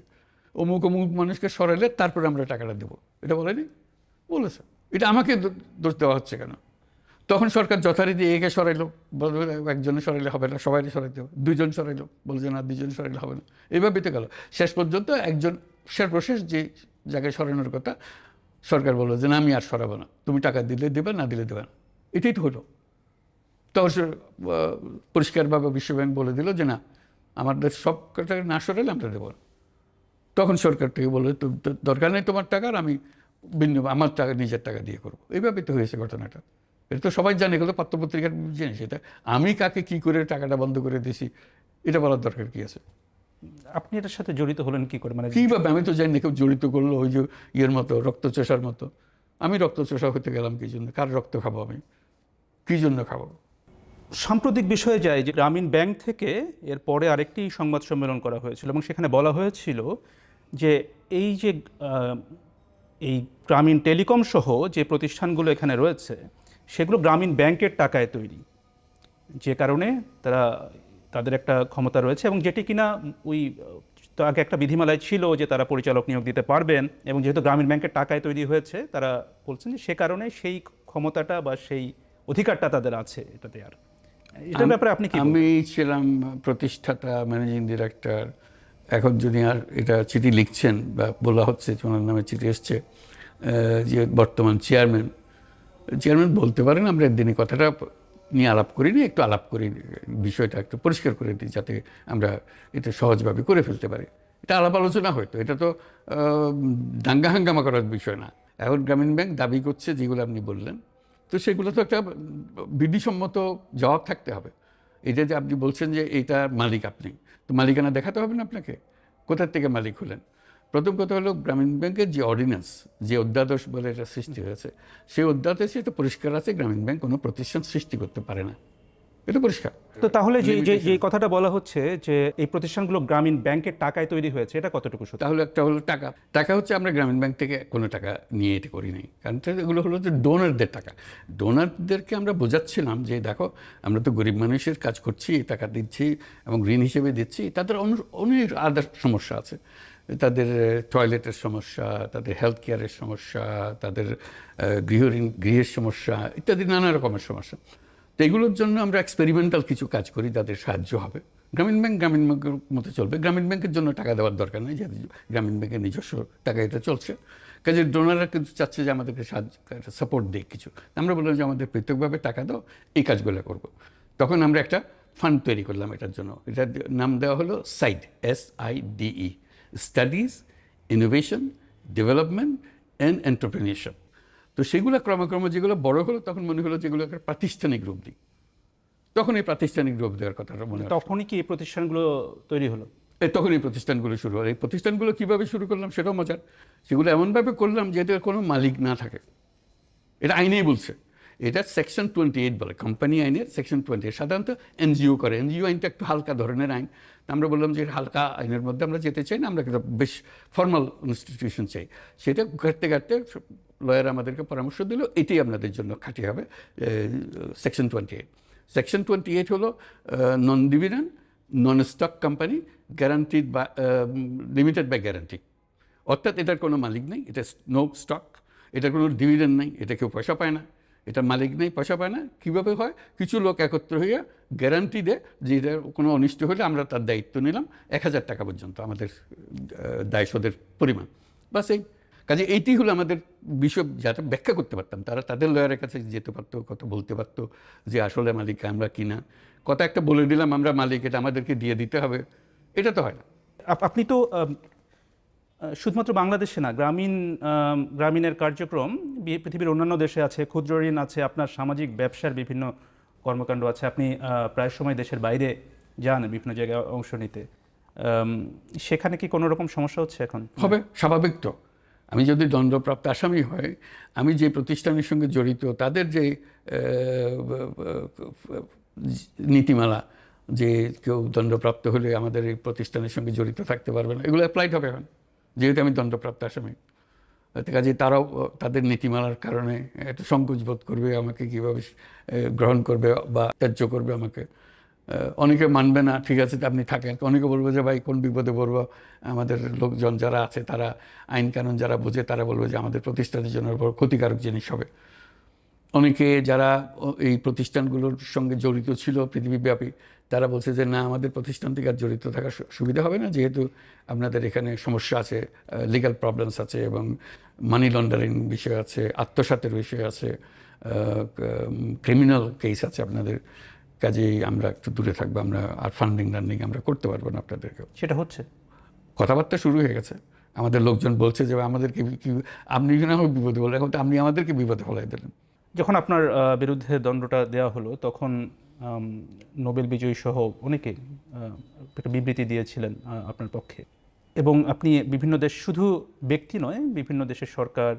অমুক অমুক মানুষকে সরালে তারপরে আমরা টাকাটা দেবো এটা বলেনি বলেছে এটা আমাকে দোষ দেওয়া হচ্ছে কেন তখন সরকার যথারীতি একে সরাইলো একজনে সরাইলে হবে না সবাই সরাইতে হবে দুজন সরাইলো বলছে না দুজন সরাইলে হবে না এইভাবে পেতে গেল শেষ পর্যন্ত একজন সর্বশেষ যে জায়গায় সরানোর কথা সরকার বললো যে না আমি আর সরাবো না তুমি টাকা দিলে দেবে না দিলে দেবে না এটাই তো হলো তখন পরিষ্কারভাবে বিশ্বব্যাংক বলে দিল যে না আমাদের সব না সরাইলে আমরা দেবো না তখন সরকার থেকে বলবে দরকার নেই তোমার টাকার আমি ভিন্ন আমার টাকা নিজের টাকা দিয়ে করবো এইভাবে তো হয়েছে ঘটনাটা এটা তো সবাই জানে এগুলো পত্রপত্রিকার জিনিস এটা আমি কাকে কি করে টাকাটা বন্ধ করে দিছি এটা বলার দরকার কি আছে আপনি এটার সাথে জড়িত হলেন কি করে মানে কীভাবে আমি তো জানি না কেউ জড়িত করলো ওই যে ইয়ের মতো রক্তচোষার মতো আমি রক্তচোষা হতে গেলাম কী জন্য কার রক্ত খাবো আমি কী জন্য খাবো সাম্প্রতিক বিষয়ে যায় যে গ্রামীণ ব্যাংক থেকে এর পরে আরেকটি সংবাদ সম্মেলন করা হয়েছিল এবং সেখানে বলা হয়েছিল যে এই যে এই গ্রামীণ টেলিকম সহ যে প্রতিষ্ঠানগুলো এখানে রয়েছে সেগুলো গ্রামীণ ব্যাংকের টাকায় তৈরি যে কারণে তারা তাদের একটা ক্ষমতা রয়েছে এবং যেটি কিনা ওই তো আগে একটা বিধিমালায় ছিল যে তারা পরিচালক নিয়োগ দিতে পারবেন এবং যেহেতু গ্রামীণ ব্যাংকের টাকায় তৈরি হয়েছে তারা বলছেন যে সে কারণে সেই ক্ষমতাটা বা সেই অধিকারটা তাদের আছে এটাতে আর এটার ব্যাপারে আপনি আমি ছিলাম প্রতিষ্ঠাতা ম্যানেজিং ডিরেক্টর এখন যিনি আর এটা চিঠি লিখছেন বা বলা হচ্ছে ওনার নামে চিঠি এসছে যে বর্তমান চেয়ারম্যান চেয়ারম্যান বলতে পারেন আমরা একদিনই কথাটা নিয়ে আলাপ করিনি একটু আলাপ করি বিষয়টা একটু পরিষ্কার করে দিই যাতে আমরা এটা সহজভাবে করে ফেলতে পারি এটা আলাপ আলোচনা হয়তো এটা তো দাঙ্গা হাঙ্গামা করার বিষয় না এখন গ্রামীণ ব্যাংক দাবি করছে যেগুলো আপনি বললেন তো সেগুলো তো একটা বিধিসম্মত জবাব থাকতে হবে এটা যে আপনি বলছেন যে এটা মালিক আপনি তো মালিকানা দেখাতে হবে না আপনাকে কোথার থেকে মালিক হলেন প্রথম কথা হলো গ্রামীণ ব্যাংকের যে অর্ডিন্যান্স যে অধ্যাদেশ বলে এটা সৃষ্টি হয়েছে সেই অধ্যাদেশে এটা পরিষ্কার আছে গ্রামীণ ব্যাংক কোনো প্রতিষ্ঠান সৃষ্টি করতে পারে না এটা পরিষ্কার তো তাহলে যে যে যে কথাটা বলা হচ্ছে যে এই প্রতিষ্ঠানগুলো গ্রামীণ ব্যাংকের টাকায় তৈরি হয়েছে এটা কতটুকু সত্য তাহলে একটা হলো টাকা টাকা হচ্ছে আমরা গ্রামীণ ব্যাংক থেকে কোনো টাকা নিয়ে এটা করি নাই কারণ এগুলো হলো যে ডোনারদের টাকা ডোনারদেরকে আমরা বোঝাচ্ছিলাম যে দেখো আমরা তো গরিব মানুষের কাজ করছি টাকা দিচ্ছি এবং ঋণ হিসেবে দিচ্ছি তাদের অনেক আদার সমস্যা আছে তাদের টয়লেটের সমস্যা তাদের হেলথ কেয়ারের সমস্যা তাদের গৃহঋণ গৃহের সমস্যা ইত্যাদি নানা রকমের সমস্যা তো এগুলোর জন্য আমরা এক্সপেরিমেন্টাল কিছু কাজ করি যাদের সাহায্য হবে গ্রামীণ ব্যাংক গ্রামীণ ব্যাংকের মতো চলবে গ্রামীণ ব্যাংকের জন্য টাকা দেওয়ার দরকার নেই যাদের গ্রামীণ ব্যাংকের নিজস্ব টাকা এটা চলছে কাজে ডোনাররা কিন্তু চাচ্ছে যে আমাদেরকে সাহায্য সাপোর্ট দিক কিছু আমরা বললাম যে আমাদের পৃথকভাবে টাকা দাও এই কাজগুলো করব। তখন আমরা একটা ফান্ড তৈরি করলাম এটার জন্য এটার নাম দেওয়া হলো side S I D E studies innovation development and entrepreneurship তো সেগুলো ক্রমক্রমে যেগুলো বড় হলো তখন মনে হলো যেগুলো একটা প্রাতিষ্ঠানিক রূপ দিই তখন এই প্রাতিষ্ঠানিক রূপ দেওয়ার কথাটা মনে তখনই কি এই প্রতিষ্ঠানগুলো তৈরি হলো তখন এই প্রতিষ্ঠানগুলো শুরু হলো এই প্রতিষ্ঠানগুলো কীভাবে শুরু করলাম সেটাও মজার সেগুলো এমনভাবে করলাম যে এটার কোনো মালিক না থাকে এটা আইনেই বলছে এটা সেকশন টোয়েন্টি এইট বলে কোম্পানি আইনের সেকশন টোয়েন্টি এইট সাধারণত এনজিও করে এনজিও আইনটা একটু হালকা ধরনের আইন আমরা বললাম যে হালকা আইনের মধ্যে আমরা যেতে চাই না আমরা বেশ ফর্মাল ইনস্টিটিউশন চাই সেটা ঘাটতে ঘাটতে লয়ার আমাদেরকে পরামর্শ দিল এটাই আপনাদের জন্য খাঁটি হবে section twenty eight section twenty eight হলো non dividend non stock company guaranteed বা লিমিটেড বাই গ্যারান্টি অর্থাৎ এটার কোনো মালিক নেই এটা নো স্টক এটার কোনো ডিভিডেন্ড নেই এটা কেউ পয়সা পায় না এটা মালিক নেই পয়সা পায় না কীভাবে হয় কিছু লোক একত্র হইয়া গ্যারান্টি দেয় যে এটা কোনো অনিষ্ট হলে আমরা তার দায়িত্ব নিলাম এক হাজার টাকা পর্যন্ত আমাদের দায় সদের পরিমাণ বা সেই কাজে এইটি হলো আমাদের বিষয় যাতে ব্যাখ্যা করতে পারতাম তারা তাদের লয়ারের কাছে যেতে পারতো কথা বলতে পারতো যে আসলে মালিক আমরা কিনা কথা একটা বলে দিলাম আমরা মালিক এটা আমাদেরকে দিয়ে দিতে হবে এটা তো হয় না আপনি তো শুধুমাত্র বাংলাদেশে না গ্রামীণ গ্রামীণের কার্যক্রম পৃথিবীর অন্যান্য দেশে আছে ক্ষুদ্র ঋণ আছে আপনার সামাজিক ব্যবসার বিভিন্ন কর্মকাণ্ড আছে আপনি প্রায় সময় দেশের বাইরে যান বিভিন্ন জায়গায় অংশ নিতে সেখানে কি কোনো রকম সমস্যা হচ্ছে এখন হবে স্বাভাবিক তো আমি যদি দণ্ডপ্রাপ্ত আসামি হই আমি যে প্রতিষ্ঠানের সঙ্গে জড়িত তাদের যে নীতিমালা যে কেউ দণ্ডপ্রাপ্ত হলে আমাদের এই প্রতিষ্ঠানের সঙ্গে জড়িত থাকতে পারবে না এগুলো অ্যাপ্লাইড হবে এখন যেহেতু আমি দণ্ডপ্রাপ্ত আসামি কাজে তারাও তাদের নীতিমালার কারণে একটা সংকোচ বোধ করবে আমাকে কীভাবে গ্রহণ করবে বা ত্যায্য করবে আমাকে অনেকে মানবে না ঠিক আছে আপনি থাকেন অনেকে বলবো যে ভাই কোন বিপদে পড়বো আমাদের লোকজন যারা আছে তারা আইন কানুন যারা বোঝে তারা বলবে যে আমাদের প্রতিষ্ঠানের জন্য ক্ষতিকারক জিনিস হবে অনেকে যারা এই প্রতিষ্ঠানগুলোর সঙ্গে জড়িত ছিল পৃথিবীব্যাপী তারা বলছে যে না আমাদের প্রতিষ্ঠান থেকে আর জড়িত থাকার সুবিধা হবে না যেহেতু আপনাদের এখানে সমস্যা আছে লিগাল প্রবলেমস আছে এবং মানি লন্ডারিং বিষয় আছে আত্মসাতের বিষয় আছে ক্রিমিনাল কেস আছে আপনাদের কাজেই আমরা একটু দূরে থাকবো আমরা আর ফান্ডিং রান্ডিং আমরা করতে পারবো না আপনাদেরকে সেটা হচ্ছে কথাবার্তা শুরু হয়ে গেছে আমাদের লোকজন বলছে যে আমাদেরকে কি আপনি না বিপদে বলে এখন তো আপনি আমাদেরকে বিপদে ফলাই দিলেন যখন আপনার বিরুদ্ধে দণ্ডটা দেওয়া হলো তখন নোবেল বিজয়ী সহ অনেকে একটা বিবৃতি দিয়েছিলেন আপনার পক্ষে এবং আপনি বিভিন্ন দেশ শুধু ব্যক্তি নয় বিভিন্ন দেশের সরকার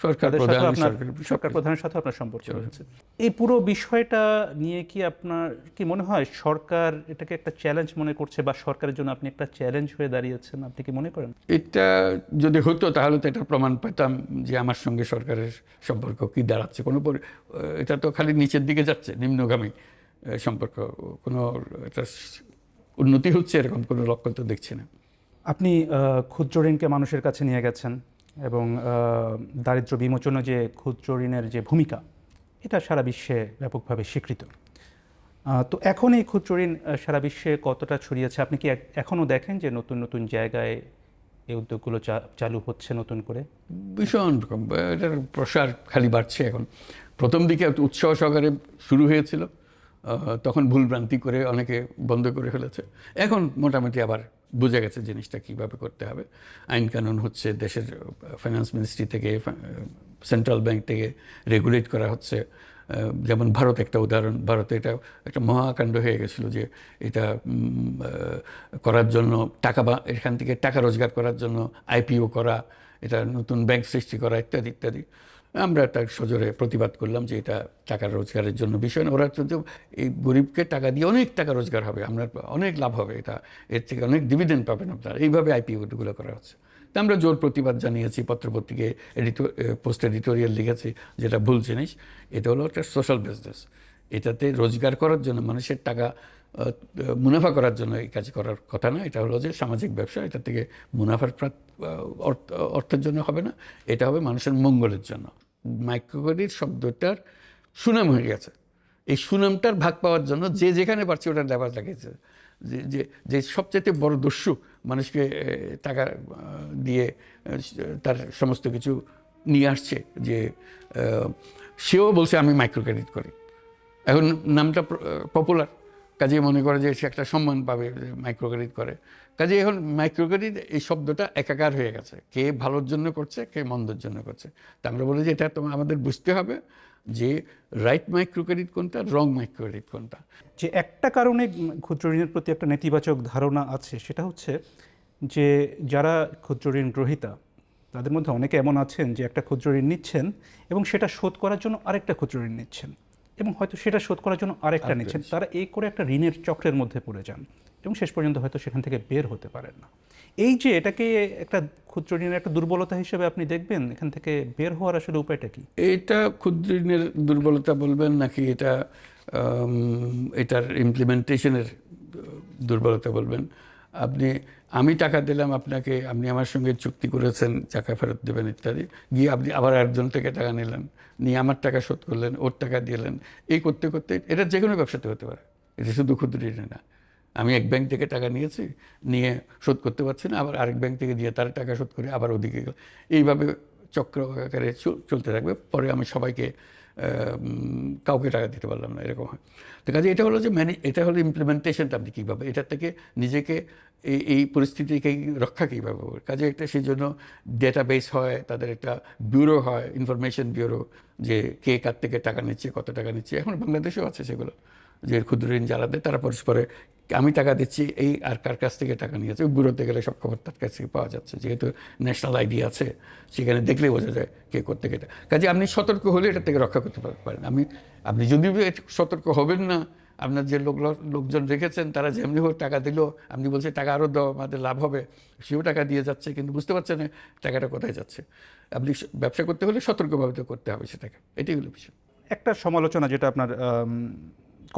আচ্ছা, সরকার প্রধানের সাথে আপনার সম্পর্ক রয়েছে এই পুরো বিষয়টা নিয়ে কি আপনার কি মনে হয় সরকার এটাকে একটা চ্যালেঞ্জ মনে করছে বা সরকারের জন্য আপনি একটা চ্যালেঞ্জ হয়ে দাঁড়িয়েছেন আপনি কি মনে করেন এটা যদি হতো তাহলে তো এটা প্রমাণ পেতাম যে আমার সঙ্গে সরকারের সম্পর্ক কি দাঁড়াচ্ছে কোনো এটা তো খালি নিচের দিকে যাচ্ছে নিম্নগামী সম্পর্ক কোনো এটা উন্নতি হচ্ছে এরকম কোনো লক্ষণ তো দেখছি না আপনি ক্ষুদ্র ঋণকে মানুষের কাছে নিয়ে গেছেন এবং দারিদ্র বিমোচনে যে ক্ষুদ্র ঋণের যে ভূমিকা এটা সারা বিশ্বে ব্যাপকভাবে স্বীকৃত তো এখন এই ক্ষুদ্র ঋণ সারা বিশ্বে কতটা ছড়িয়েছে আপনি কি এখনও দেখেন যে নতুন নতুন জায়গায় এই উদ্যোগগুলো চালু হচ্ছে নতুন করে ভীষণ রকম এটার প্রসার খালি বাড়ছে এখন প্রথম দিকে উৎসাহ সহকারে শুরু হয়েছিল তখন ভুলভ্রান্তি করে অনেকে বন্ধ করে ফেলেছে এখন মোটামুটি আবার বুঝে গেছে জিনিসটা কীভাবে করতে হবে আইন কানুন হচ্ছে দেশের ফাইন্যান্স মিনিস্ট্রি থেকে সেন্ট্রাল ব্যাংক থেকে রেগুলেট করা হচ্ছে যেমন ভারত একটা উদাহরণ ভারতে এটা একটা মহাকাণ্ড হয়ে গেছিলো যে এটা করার জন্য টাকা বা এখান থেকে টাকা রোজগার করার জন্য আইপিও করা এটা নতুন ব্যাংক সৃষ্টি করা ইত্যাদি ইত্যাদি আমরা তার সজোরে প্রতিবাদ করলাম যে এটা টাকা রোজগারের জন্য বিষয় না ওরা তো এই গরিবকে টাকা দিয়ে অনেক টাকা রোজগার হবে আপনার অনেক লাভ হবে এটা এর থেকে অনেক ডিভিডেন্ড পাবেন আপনার এইভাবে আইপিওগুলো করা হচ্ছে তা আমরা জোর প্রতিবাদ জানিয়েছি পত্রপত্রিকে এডিটো পোস্ট এডিটোরিয়াল লিখেছি যেটা ভুল জিনিস এটা হলো একটা সোশ্যাল বিজনেস এটাতে রোজগার করার জন্য মানুষের টাকা মুনাফা করার জন্য এই কাজ করার কথা না এটা হলো যে সামাজিক ব্যবসা এটা থেকে মুনাফার অর্থের জন্য হবে না এটা হবে মানুষের মঙ্গলের জন্য মাইক্রোক্রেডিট শব্দটার সুনাম হয়ে গেছে এই সুনামটার ভাগ পাওয়ার জন্য যে যেখানে পারছে ওটা লেবার লাগিয়েছে যে যে যে সবচেয়ে বড় দস্যু মানুষকে টাকা দিয়ে তার সমস্ত কিছু নিয়ে আসছে যে সেও বলছে আমি মাইক্রো ক্রেডিট করি এখন নামটা পপুলার কাজে মনে করে যে সে একটা সম্মান পাবে মাইক্রো ক্রেডিট করে কাজে এখন মাইক্রো ক্রেডিট এই শব্দটা একাকার হয়ে গেছে কে ভালোর জন্য করছে কে মন্দর জন্য করছে তা আমরা বলি যে এটা তোমার আমাদের বুঝতে হবে যে রাইট মাইক্রো ক্রেডিট কোনটা রং মাইক্রো ক্রেডিট কোনটা যে একটা কারণে ক্ষুদ্র ঋণের প্রতি একটা নেতিবাচক ধারণা আছে সেটা হচ্ছে যে যারা ক্ষুদ্র ঋণ গ্রহীতা তাদের মধ্যে অনেকে এমন আছেন যে একটা ক্ষুদ্র ঋণ নিচ্ছেন এবং সেটা শোধ করার জন্য আরেকটা ক্ষুদ্র ঋণ নিচ্ছেন এবং হয়তো সেটা শোধ করার জন্য আরেকটা নিচ্ছেন তারা এই করে একটা ঋণের চক্রের মধ্যে পড়ে যান এবং শেষ পর্যন্ত হয়তো সেখান থেকে বের হতে পারেন না এই যে এটাকে একটা ক্ষুদ্র ঋণের একটা দুর্বলতা হিসেবে আপনি দেখবেন এখান থেকে বের হওয়ার আসলে উপায়টা কি এটা ক্ষুদ্র ঋণের দুর্বলতা বলবেন নাকি এটা এটার ইমপ্লিমেন্টেশনের দুর্বলতা বলবেন আপনি আমি টাকা দিলাম আপনাকে আপনি আমার সঙ্গে চুক্তি করেছেন টাকা ফেরত দেবেন ইত্যাদি গিয়ে আপনি আবার একজন থেকে টাকা নিলেন নিয়ে আমার টাকা শোধ করলেন ওর টাকা দিলেন এই করতে করতে এটা যে কোনো ব্যবসাতে হতে পারে এটা শুধু ক্ষুদ্র না আমি এক ব্যাংক থেকে টাকা নিয়েছি নিয়ে শোধ করতে পারছি না আবার আরেক ব্যাংক থেকে দিয়ে তার টাকা শোধ করে আবার ওদিকে গেল এইভাবে চক্র আকারে চলতে থাকবে পরে আমি সবাইকে কাউকে টাকা দিতে পারলাম না এরকম হয় তো কাজে এটা হলো যে ম্যানে এটা হলো ইমপ্লিমেন্টেশনটা আপনি কীভাবে এটার থেকে নিজেকে এই এই পরিস্থিতিকে রক্ষা কীভাবে কাজে একটা সেই জন্য ডেটা বেস হয় তাদের একটা ব্যুরো হয় ইনফরমেশন ব্যুরো যে কে কার থেকে টাকা নিচ্ছে কত টাকা নিচ্ছে এখন বাংলাদেশেও আছে সেগুলো যে ক্ষুদ্র ঋণ যারা দেয় তারা পরস্পরে আমি টাকা দিচ্ছি এই আর কার কাছ থেকে টাকা নিয়েছে বুড়োতে গেলে সব খবর তার কাছ থেকে পাওয়া যাচ্ছে যেহেতু ন্যাশনাল আইডি আছে সেখানে দেখলে বোঝা যায় কে করতে এটা কাজে আপনি সতর্ক হলে এটা থেকে রক্ষা করতে পারেন আমি আপনি যদি সতর্ক হবেন না আপনার যে লোক লোকজন রেখেছেন তারা যেমনি হোক টাকা দিল আপনি বলছে টাকা আরও দাও আমাদের লাভ হবে সেও টাকা দিয়ে যাচ্ছে কিন্তু বুঝতে পারছেন না টাকাটা কোথায় যাচ্ছে আপনি ব্যবসা করতে হলে সতর্কভাবে তো করতে হবে সেটাকে এটাই হলো বিষয় একটা সমালোচনা যেটা আপনার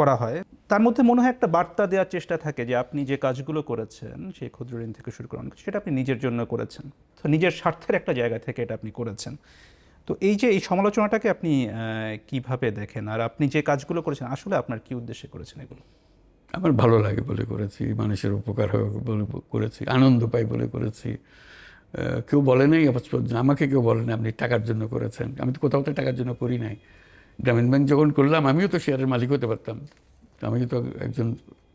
করা হয় তার মধ্যে মনে হয় একটা বার্তা দেওয়ার চেষ্টা থাকে যে আপনি যে কাজগুলো করেছেন সেই ক্ষুদ্র ঋণ থেকে শুরু করেন সেটা আপনি নিজের জন্য করেছেন তো নিজের স্বার্থের একটা জায়গা থেকে এটা আপনি করেছেন তো এই যে এই সমালোচনাটাকে আপনি কিভাবে দেখেন আর আপনি যে কাজগুলো করেছেন আসলে আপনার কি উদ্দেশ্যে করেছেন এগুলো আমার ভালো লাগে বলে করেছি মানুষের উপকার হয় বলে করেছি আনন্দ পাই বলে করেছি কেউ বলে নাই আমাকে কেউ বলে না আপনি টাকার জন্য করেছেন আমি তো কোথাও তো টাকার জন্য করি নাই গ্রামীণ ব্যাংক যখন করলাম আমিও তো শেয়ারের মালিক হতে পারতাম আমিও তো একজন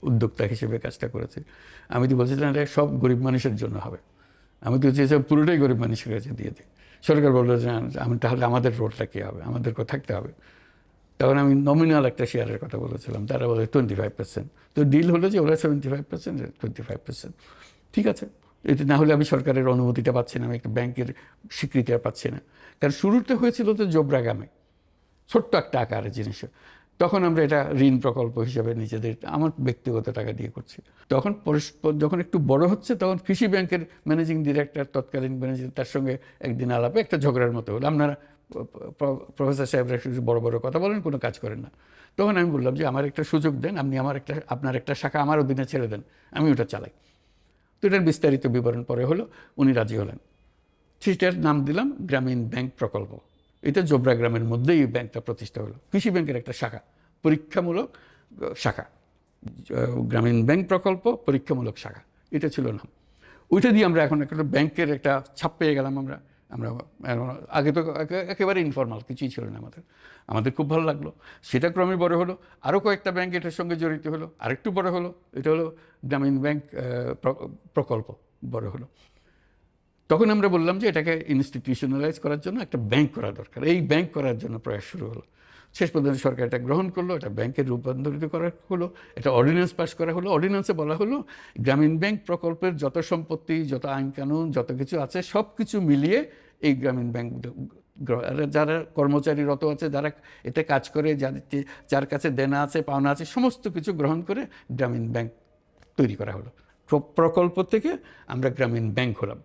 উদ্যোক্তা হিসেবে কাজটা করেছি আমি তো বলছিলাম এটা সব গরিব মানুষের জন্য হবে আমি তো চেয়েছিলাম পুরোটাই গরিব মানুষের কাছে দিয়ে দিই সরকার বললো যে আমি তাহলে আমাদের রোডটা কী হবে আমাদের থাকতে হবে তখন আমি নমিনাল একটা শেয়ারের কথা বলেছিলাম তারা বলে টোয়েন্টি ফাইভ পার্সেন্ট তো ডিল হলো যে ওরা seventy five percent twenty five percent ঠিক আছে এতে না হলে আমি সরকারের অনুমতিটা পাচ্ছি না আমি একটা ব্যাংকের স্বীকৃতি আর পাচ্ছি না কারণ শুরুতে হয়েছিল তো জোবরা গ্রামে ছোট্ট একটা আকারের জিনিস তখন আমরা এটা ঋণ প্রকল্প হিসেবে নিজেদের আমার ব্যক্তিগত টাকা দিয়ে করছি তখন পরস্পর যখন একটু বড় হচ্ছে তখন কৃষি ব্যাংকের ম্যানেজিং ডিরেক্টর তৎকালীন ম্যানেজিং তার সঙ্গে একদিন আলাপে একটা ঝগড়ার মতো হলো আপনারা প্রফেসর সাহেবরা একটু বড় বড় কথা বলেন কোনো কাজ করেন না তখন আমি বললাম যে আমার একটা সুযোগ দেন আপনি আমার একটা আপনার একটা শাখা আমার অধীনে ছেড়ে দেন আমি ওটা চালাই তো এটার বিস্তারিত বিবরণ পরে হলো উনি রাজি হলেন সেটার নাম দিলাম গ্রামীণ ব্যাংক প্রকল্প এটা জোবরা গ্রামের মধ্যেই এই ব্যাংকটা প্রতিষ্ঠা হলো কৃষি ব্যাংকের একটা শাখা পরীক্ষামূলক শাখা গ্রামীণ ব্যাংক প্রকল্প পরীক্ষামূলক শাখা এটা ছিল নাম ওইটা দিয়ে আমরা এখন একটা ব্যাংকের একটা ছাপ পেয়ে গেলাম আমরা আমরা আগে তো একেবারে ইনফর্মাল কিছুই ছিল না আমাদের আমাদের খুব ভালো লাগলো সেটা ক্রমে বড় হলো আরও কয়েকটা ব্যাংক এটার সঙ্গে জড়িত হলো আরেকটু বড় হলো এটা হলো গ্রামীণ ব্যাংক প্রকল্প বড় হলো তখন আমরা বললাম যে এটাকে ইনস্টিটিউশনালাইজ করার জন্য একটা ব্যাংক করা দরকার এই ব্যাংক করার জন্য প্রয়াস শুরু হলো শেষ পর্যন্ত সরকার এটা গ্রহণ করলো এটা ব্যাংকের রূপান্তরিত করা হলো এটা অর্ডিন্যান্স পাশ করা হলো অর্ডিন্যান্সে বলা হলো গ্রামীণ ব্যাংক প্রকল্পের যত সম্পত্তি যত আইন কানুন যত কিছু আছে সব কিছু মিলিয়ে এই গ্রামীণ ব্যাংক যারা কর্মচারীরত আছে যারা এতে কাজ করে যাদের যার কাছে দেনা আছে পাওনা আছে সমস্ত কিছু গ্রহণ করে গ্রামীণ ব্যাংক তৈরি করা হলো প্রকল্প থেকে আমরা গ্রামীণ ব্যাংক হলাম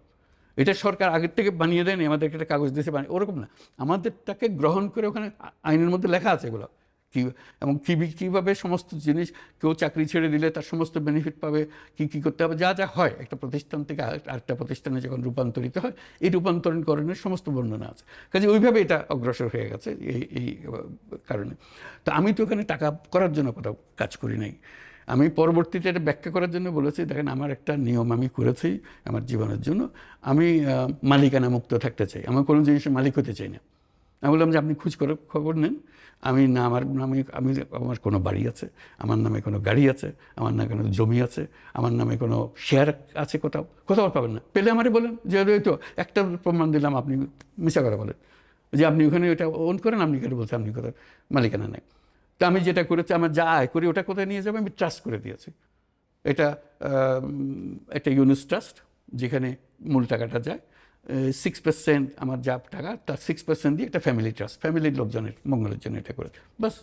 এটা সরকার আগের থেকে বানিয়ে দেয়নি আমাদেরকে একটা কাগজ দিয়েছে বানিয়ে ওরকম না আমাদেরটাকে গ্রহণ করে ওখানে আইনের মধ্যে লেখা আছে এগুলো কী এবং কী কীভাবে সমস্ত জিনিস কেউ চাকরি ছেড়ে দিলে তার সমস্ত বেনিফিট পাবে কি কি করতে হবে যা যা হয় একটা প্রতিষ্ঠান থেকে আরেকটা প্রতিষ্ঠানে যখন রূপান্তরিত হয় এই রূপান্তরণকরণের সমস্ত বর্ণনা আছে কাজে ওইভাবে এটা অগ্রসর হয়ে গেছে এই এই কারণে তো আমি তো ওখানে টাকা করার জন্য কোথাও কাজ করি নাই আমি পরবর্তীতে এটা ব্যাখ্যা করার জন্য বলেছি দেখেন আমার একটা নিয়ম আমি করেছি আমার জীবনের জন্য আমি মালিকানা মুক্ত থাকতে চাই আমার কোনো জিনিসের মালিক হতে চাই না আমি বললাম যে আপনি খোঁজ করে খবর নেন আমি না আমার নামে আমি আমার কোনো বাড়ি আছে আমার নামে কোনো গাড়ি আছে আমার নামে কোনো জমি আছে আমার নামে কোনো শেয়ার আছে কোথাও কোথাও পাবেন না পেলে আমারে বলেন যে তো একটা প্রমাণ দিলাম আপনি মিশা কথা বলেন যে আপনি ওখানে ওটা ওন করেন আপনি কেটে বলছেন আপনি কোথাও মালিকানা নেই তা আমি যেটা করেছি আমার যা আয় করি ওটা কোথায় নিয়ে যাবে আমি ট্রাস্ট করে দিয়েছি এটা একটা ইউনিস ট্রাস্ট যেখানে মূল টাকাটা যায় সিক্স পার্সেন্ট আমার যা টাকা তার সিক্স পার্সেন্ট দিয়ে একটা ফ্যামিলি ট্রাস্ট ফ্যামিলির লোকজনের মঙ্গলের জন্য এটা করেছে বাস